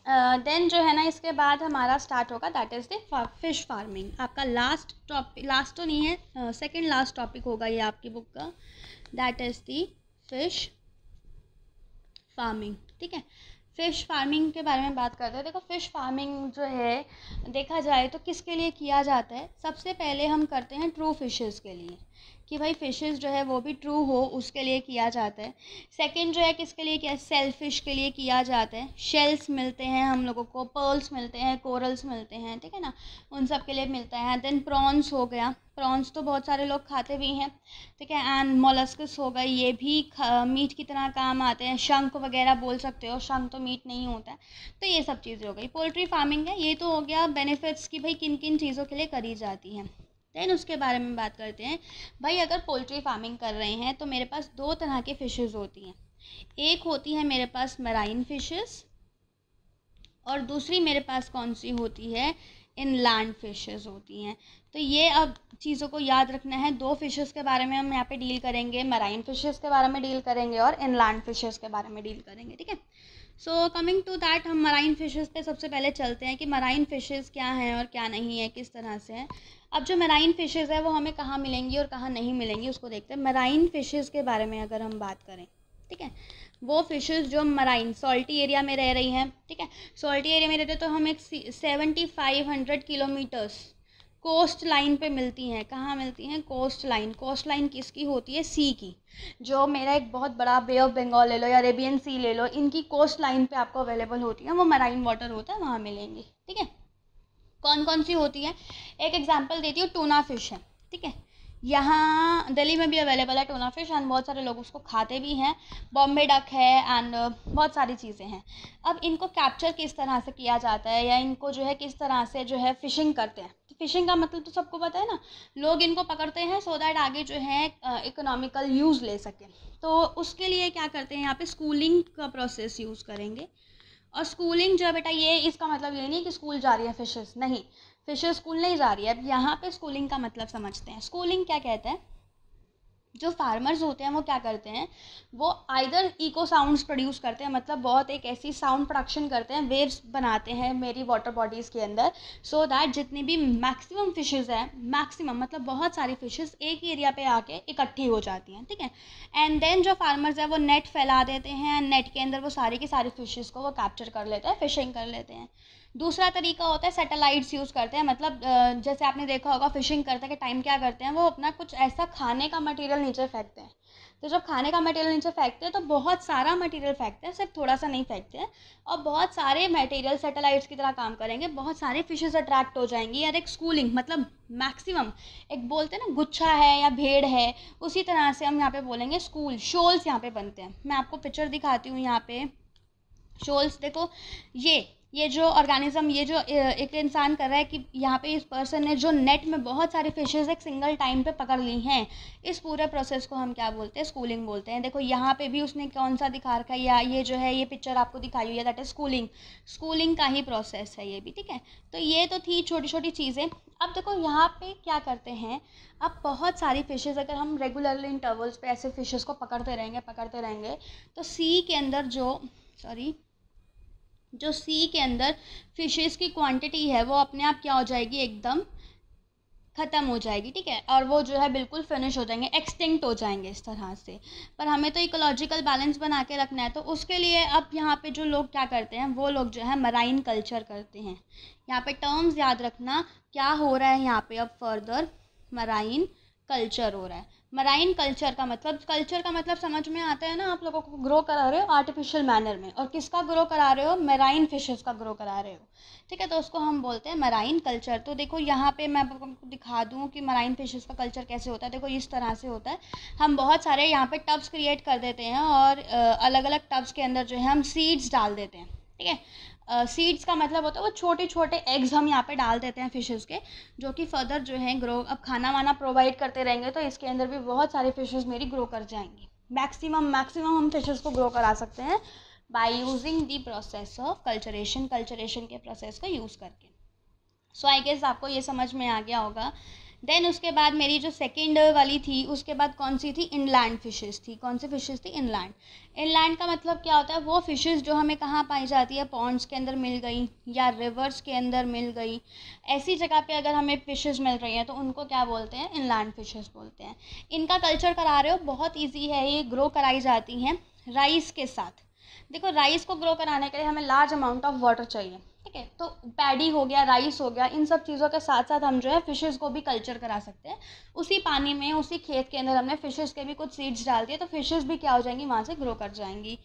देन uh, जो है ना इसके बाद हमारा स्टार्ट होगा that is the fish farming आपका लास्ट टॉपिक लास्ट तो नहीं है सेकेंड लास्ट टॉपिक होगा ये आपकी बुक का that is the fish farming ठीक है फ़िश फार्मिंग के बारे में बात करते हैं देखो फ़िश फार्मिंग जो है देखा जाए तो किसके लिए किया जाता है सबसे पहले हम करते हैं ट्रू फिशेज़ के लिए कि भाई फ़िशेज़ जो है वो भी ट्रू हो उसके लिए किया जाता है सेकंड जो है किसके लिए किया सेल्फिश के लिए किया जाता है शेल्स मिलते हैं हम लोगों को पर्ल्स मिलते हैं कोरल्स मिलते हैं ठीक है ना उन सब के लिए मिलता है देन प्रॉन्स हो गया प्रॉन्स तो बहुत सारे लोग खाते भी हैं ठीक है एंड मोलस्कस हो गए ये भी मीट की तरह काम आते हैं शंख वगैरह बोल सकते हो शंख तो मीट नहीं होता है तो ये सब चीज़ें हो गई पोल्ट्री फार्मिंग है ये तो हो गया बेनिफिट्स कि भाई किन किन चीज़ों के लिए करी जाती हैं देन उसके बारे में बात करते हैं भाई अगर पोल्ट्री फार्मिंग कर रहे हैं तो मेरे पास दो तरह की फिशेस होती हैं एक होती है मेरे पास मराइन फ़िशेज़ और दूसरी मेरे पास कौन सी होती है इन लैंड फिशेस होती हैं तो ये अब चीज़ों को याद रखना है दो फिशेस के बारे में हम यहाँ पे डील करेंगे मराइन फिशेस के बारे में डील करेंगे और इन लैंड फिशेज़ के बारे में डील करेंगे ठीक है सो कमिंग टू दैट हम मराइन फिशेस पे सबसे पहले चलते हैं कि मराइन फिशेस क्या हैं और क्या नहीं है किस तरह से हैं अब जो मेराइन फ़िशेज़ है वो हमें कहाँ मिलेंगी और कहाँ नहीं मिलेंगी उसको देखते हैं मेराइन फ़िशेज़ के बारे में अगर हम बात करें ठीक है वो फिशेज़ जो मराइन सॉल्टी एरिया में रह रही हैं ठीक है सॉल्टी एरिया में रहते हैं तो हम एक seventy five hundred kilometers coastline पे मिलती हैं कहाँ मिलती हैं कोस्ट लाइन कोस्ट लाइन किसकी होती है सी की जो मेरा एक बहुत बड़ा बे ऑफ बंगाल ले लो या अरेबियन सी ले लो इनकी कोस्ट लाइन पे आपको अवेलेबल होती है वो मराइन वाटर होता है वहाँ मिलेंगी ठीक है कौन कौन सी होती है एक एग्जाम्पल देती हूँ टूना फिश है ठीक है यहाँ दिल्ली में भी अवेलेबल है टोना फिश एंड बहुत सारे लोग उसको खाते भी हैं बॉम्बे डक है एंड uh, बहुत सारी चीज़ें हैं अब इनको कैप्चर किस तरह से किया जाता है या इनको जो है किस तरह से जो है फ़िशिंग करते हैं तो फ़िशिंग का मतलब तो सबको पता है ना लोग इनको पकड़ते हैं सो दैट आगे जो है इकोनॉमिकल uh, यूज़ ले सकें तो उसके लिए क्या करते हैं यहाँ पे स्कूलिंग का प्रोसेस यूज़ करेंगे और स्कूलिंग जो है बेटा ये इसका मतलब ये नहीं कि स्कूल जा रही है फिशेस नहीं फिशेस स्कूल नहीं जा रही है अब यहाँ पे स्कूलिंग का मतलब समझते हैं स्कूलिंग क्या कहते हैं जो फार्मर्स होते हैं वो क्या करते हैं वो आइदर इको साउंड्स प्रोड्यूस करते हैं मतलब बहुत एक ऐसी साउंड प्रोडक्शन करते हैं वेव्स बनाते हैं मेरी वाटर बॉडीज़ के अंदर सो so दैट जितनी भी मैक्सिमम फिशेज़ हैं मैक्सिमम मतलब बहुत सारी फिशेज़ एक एरिया पे आके इकट्ठी हो जाती हैं ठीक है एंड देन जो फार्मर्स हैं वो नेट फैला देते हैं नेट के अंदर वो सारी की सारी फिशेज़ को वो कैप्चर कर लेते हैं फिशिंग कर लेते हैं दूसरा तरीका होता है सैटेलाइट्स यूज़ करते हैं मतलब जैसे आपने देखा होगा फिशिंग करते के टाइम क्या करते हैं वो अपना कुछ ऐसा खाने का मटेरियल नीचे फेंकते हैं तो जब खाने का मटेरियल नीचे फेंकते हैं तो बहुत सारा मटेरियल फेंकते हैं सिर्फ थोड़ा सा नहीं फेंकते हैं और बहुत सारे मटेरियल सेटेलाइट्स की तरह काम करेंगे बहुत सारे फिशेस अट्रैक्ट हो जाएंगी यार एक स्कूलिंग मतलब मैक्सिमम एक बोलते हैं ना गुच्छा है या भेड़ है उसी तरह से हम यहाँ पे बोलेंगे स्कूल शोल्स यहाँ पे बनते हैं मैं आपको पिक्चर दिखाती हूँ यहाँ पे शोल्स देखो ये ये जो ऑर्गेनिज्म ये जो एक तो इंसान कर रहा है कि यहाँ पे इस पर्सन ने जो नेट में बहुत सारी फिशेज़ एक सिंगल टाइम पे पकड़ ली हैं इस पूरे प्रोसेस को हम क्या बोलते हैं स्कूलिंग बोलते हैं देखो यहाँ पे भी उसने कौन सा दिखा रखा है या ये जो है ये पिक्चर आपको दिखाई हुई है दैट इज़ स्कूलिंग स्कूलिंग का ही प्रोसेस है ये भी ठीक है तो ये तो थी छोटी छोटी चीज़ें अब देखो यहाँ पे क्या करते हैं अब बहुत सारी फिशेज़ अगर हम रेगुलरली इंटरवल्स पे ऐसे फिशेज़ को पकड़ते रहेंगे पकड़ते रहेंगे तो सी के अंदर जो सॉरी जो सी के अंदर फिशेस की क्वांटिटी है वो अपने आप क्या हो जाएगी एकदम ख़त्म हो जाएगी ठीक है और वो जो है बिल्कुल फिनिश हो जाएंगे एक्सटिंक्ट हो जाएंगे इस तरह से पर हमें तो इकोलॉजिकल बैलेंस बना के रखना है तो उसके लिए अब यहाँ पे जो लोग क्या करते हैं वो लोग जो है मराइन कल्चर करते हैं यहाँ पे टर्म्स याद रखना क्या हो रहा है यहाँ पे अब फर्दर मराइन कल्चर हो रहा है मराइन कल्चर का मतलब कल्चर का मतलब समझ में आता है ना आप लोगों को ग्रो करा रहे हो आर्टिफिशियल मैनर में और किसका ग्रो करा रहे हो मराइन फिशेस का ग्रो करा रहे हो ठीक है तो उसको हम बोलते हैं मराइन कल्चर तो देखो यहाँ पे मैं आपको दिखा दूँ कि मराइन फिशेस का कल्चर कैसे होता है देखो इस तरह से होता है हम बहुत सारे यहाँ पर टब्स क्रिएट कर देते हैं और अलग अलग टब्स के अंदर जो है हम सीड्स डाल देते हैं ठीक है सीड्स uh, का मतलब होता है वो छोटे छोटे एग्स हम यहाँ पे डाल देते हैं फिशेस के जो कि फर्दर जो है ग्रो अब खाना वाना प्रोवाइड करते रहेंगे तो इसके अंदर भी बहुत सारे फिशेस मेरी ग्रो कर जाएंगी मैक्सिमम मैक्सिमम हम फिशेस को ग्रो करा सकते हैं by using the process of culturation culturation के प्रोसेस को यूज़ करके सो आई गेस आपको ये समझ में आ गया होगा देन उसके बाद मेरी जो सेकेंड वाली थी उसके बाद कौन सी थी इनलैंड फिशेस थी कौन सी फिशेस थी इनलैंड इनलैंड का मतलब क्या होता है वो फिशेस जो हमें कहाँ पाई जाती है पॉन्ड्स के अंदर मिल गई या रिवर्स के अंदर मिल गई ऐसी जगह पे अगर हमें फिशेस मिल रही हैं तो उनको क्या बोलते हैं इनलैंड फिशेज़ बोलते हैं इनका कल्चर करा रहे हो बहुत ईजी है ये ग्रो कराई जाती हैं राइस के साथ देखो राइस को ग्रो कराने के लिए हमें लार्ज अमाउंट ऑफ वाटर चाहिए ठीक है तो पैडी हो गया राइस हो गया इन सब चीज़ों के साथ साथ हम जो है फिशेज़ को भी कल्चर करा सकते हैं उसी पानी में उसी खेत के अंदर हमने फिशेज़ के भी कुछ सीड्स डाल दिए तो फिशेज़ भी क्या हो जाएंगी वहाँ से ग्रो कर जाएंगी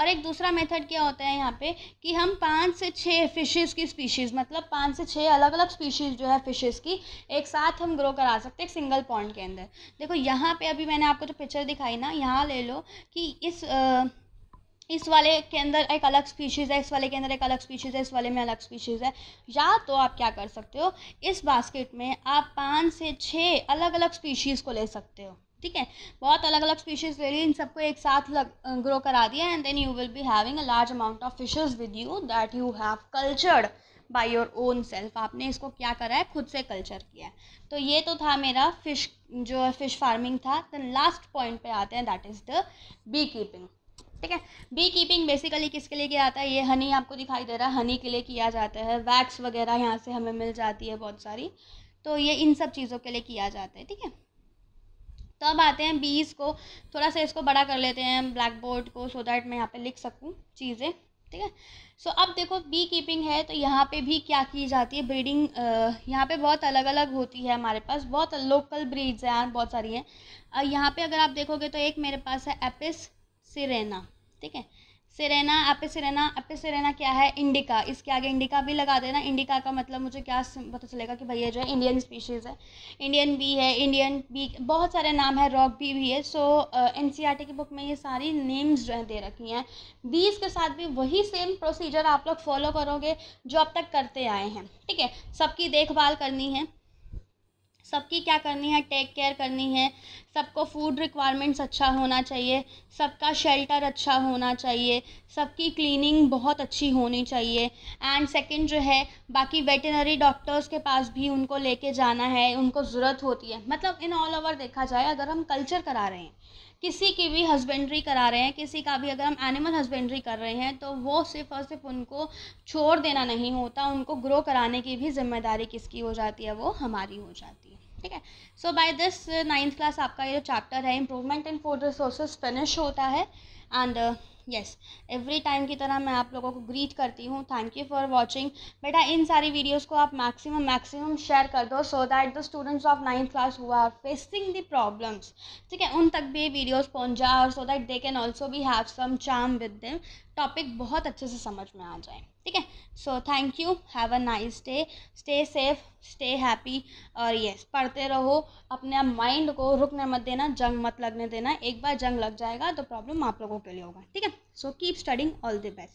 और एक दूसरा मेथड क्या होता है यहाँ पे कि हम पाँच से छः फिशेस की स्पीशीज़ मतलब पाँच से छः अलग अलग स्पीशीज़ जो है फिशेस की एक साथ हम ग्रो करा सकते हैं एक सिंगल पॉइंट के अंदर देखो यहाँ पे अभी मैंने आपको जो पिक्चर दिखाई ना यहाँ ले लो कि इस आ, इस वाले के अंदर एक अलग स्पीशीज़ है इस वाले के अंदर एक अलग स्पीशीज़ है इस वाले में अलग स्पीशीज़ है या तो आप क्या कर सकते हो इस बास्केट में आप पाँच से छः अलग अलग स्पीशीज़ को ले सकते हो ठीक है बहुत अलग अलग स्पीशीज़ ले ली इन सबको एक साथ लग ग्रो करा दिया and then you will be having a large amount of fishes with you that you have cultured by your own self आपने इसको क्या करा है खुद से कल्चर किया है तो ये तो था मेरा फिश जो फिश फार्मिंग था दैन लास्ट पॉइंट पे आते हैं that is the beekeeping ठीक है बी कीपिंग बेसिकली किसके लिए किया जाता है ये हनी आपको दिखाई दे रहा है हनी के लिए किया जाता है वैक्स वगैरह यहाँ से हमें मिल जाती है बहुत सारी तो ये इन सब चीज़ों के लिए किया जाता है ठीक है तो अब आते हैं बीज को थोड़ा सा इसको बड़ा कर लेते हैं ब्लैक बोर्ड को सो दैट मैं यहाँ पे लिख सकूँ चीज़ें ठीक है सो अब देखो बी कीपिंग है तो यहाँ पे भी क्या की जाती है ब्रीडिंग यहाँ पे बहुत अलग अलग होती है हमारे पास बहुत लोकल ब्रीड्स हैं बहुत सारी हैं यहाँ पे अगर आप देखोगे तो एक मेरे पास है एपिस सिरेना ठीक है सिरेना एपे सिरेना एपे सिरेना क्या है इंडिका इसके आगे इंडिका भी लगा देना इंडिका का मतलब मुझे क्या पता चलेगा कि भैया जो है इंडियन स्पीशीज़ है इंडियन बी है इंडियन बी बहुत सारे नाम है रॉक बी भी है सो एन की बुक में ये सारी नेम्स जो है दे रखी हैं बीज के साथ भी वही सेम प्रोसीजर आप लोग फॉलो करोगे जो अब तक करते आए हैं ठीक है सबकी देखभाल करनी है सबकी क्या करनी है टेक केयर करनी है सबको फूड रिक्वायरमेंट्स अच्छा होना चाहिए सबका शेल्टर अच्छा होना चाहिए सबकी क्लीनिंग बहुत अच्छी होनी चाहिए एंड सेकंड जो है बाकी वेटनरी डॉक्टर्स के पास भी उनको लेके जाना है उनको ज़रूरत होती है मतलब इन ऑल ओवर देखा जाए अगर हम कल्चर करा रहे हैं किसी की भी हस्बेंड्री करा रहे हैं किसी का भी अगर हम एनिमल हस्बेंड्री कर रहे हैं तो वो सिर्फ और सिर्फ उनको छोड़ देना नहीं होता उनको ग्रो कराने की भी जिम्मेदारी किसकी हो जाती है वो हमारी हो जाती है ठीक है so by this ninth class आपका ये जो चैप्टर है improvement in food resources finish होता है एंड यस एवरी टाइम की तरह मैं आप लोगों को ग्रीट करती हूँ थैंक यू फॉर वॉचिंग बेटा इन सारी वीडियोज़ को आप मैक्सिमम मैक्सिमम शेयर कर दो so that the students of ninth class हुआ आर फेसिंग द प्रॉब्लम्स ठीक है उन तक भी ये वीडियोज़ पहुँच जाए और so that they can also भी हैव सम चाम विद दिम टॉपिक बहुत अच्छे से समझ में आ जाए ठीक है so thank you have a nice day stay safe stay happy और यस पढ़ते रहो अपने माइंड को रुकने मत देना जंग मत लगने देना एक बार जंग लग जाएगा तो प्रॉब्लम आप लोगों के लिए होगा ठीक है so keep studying all the best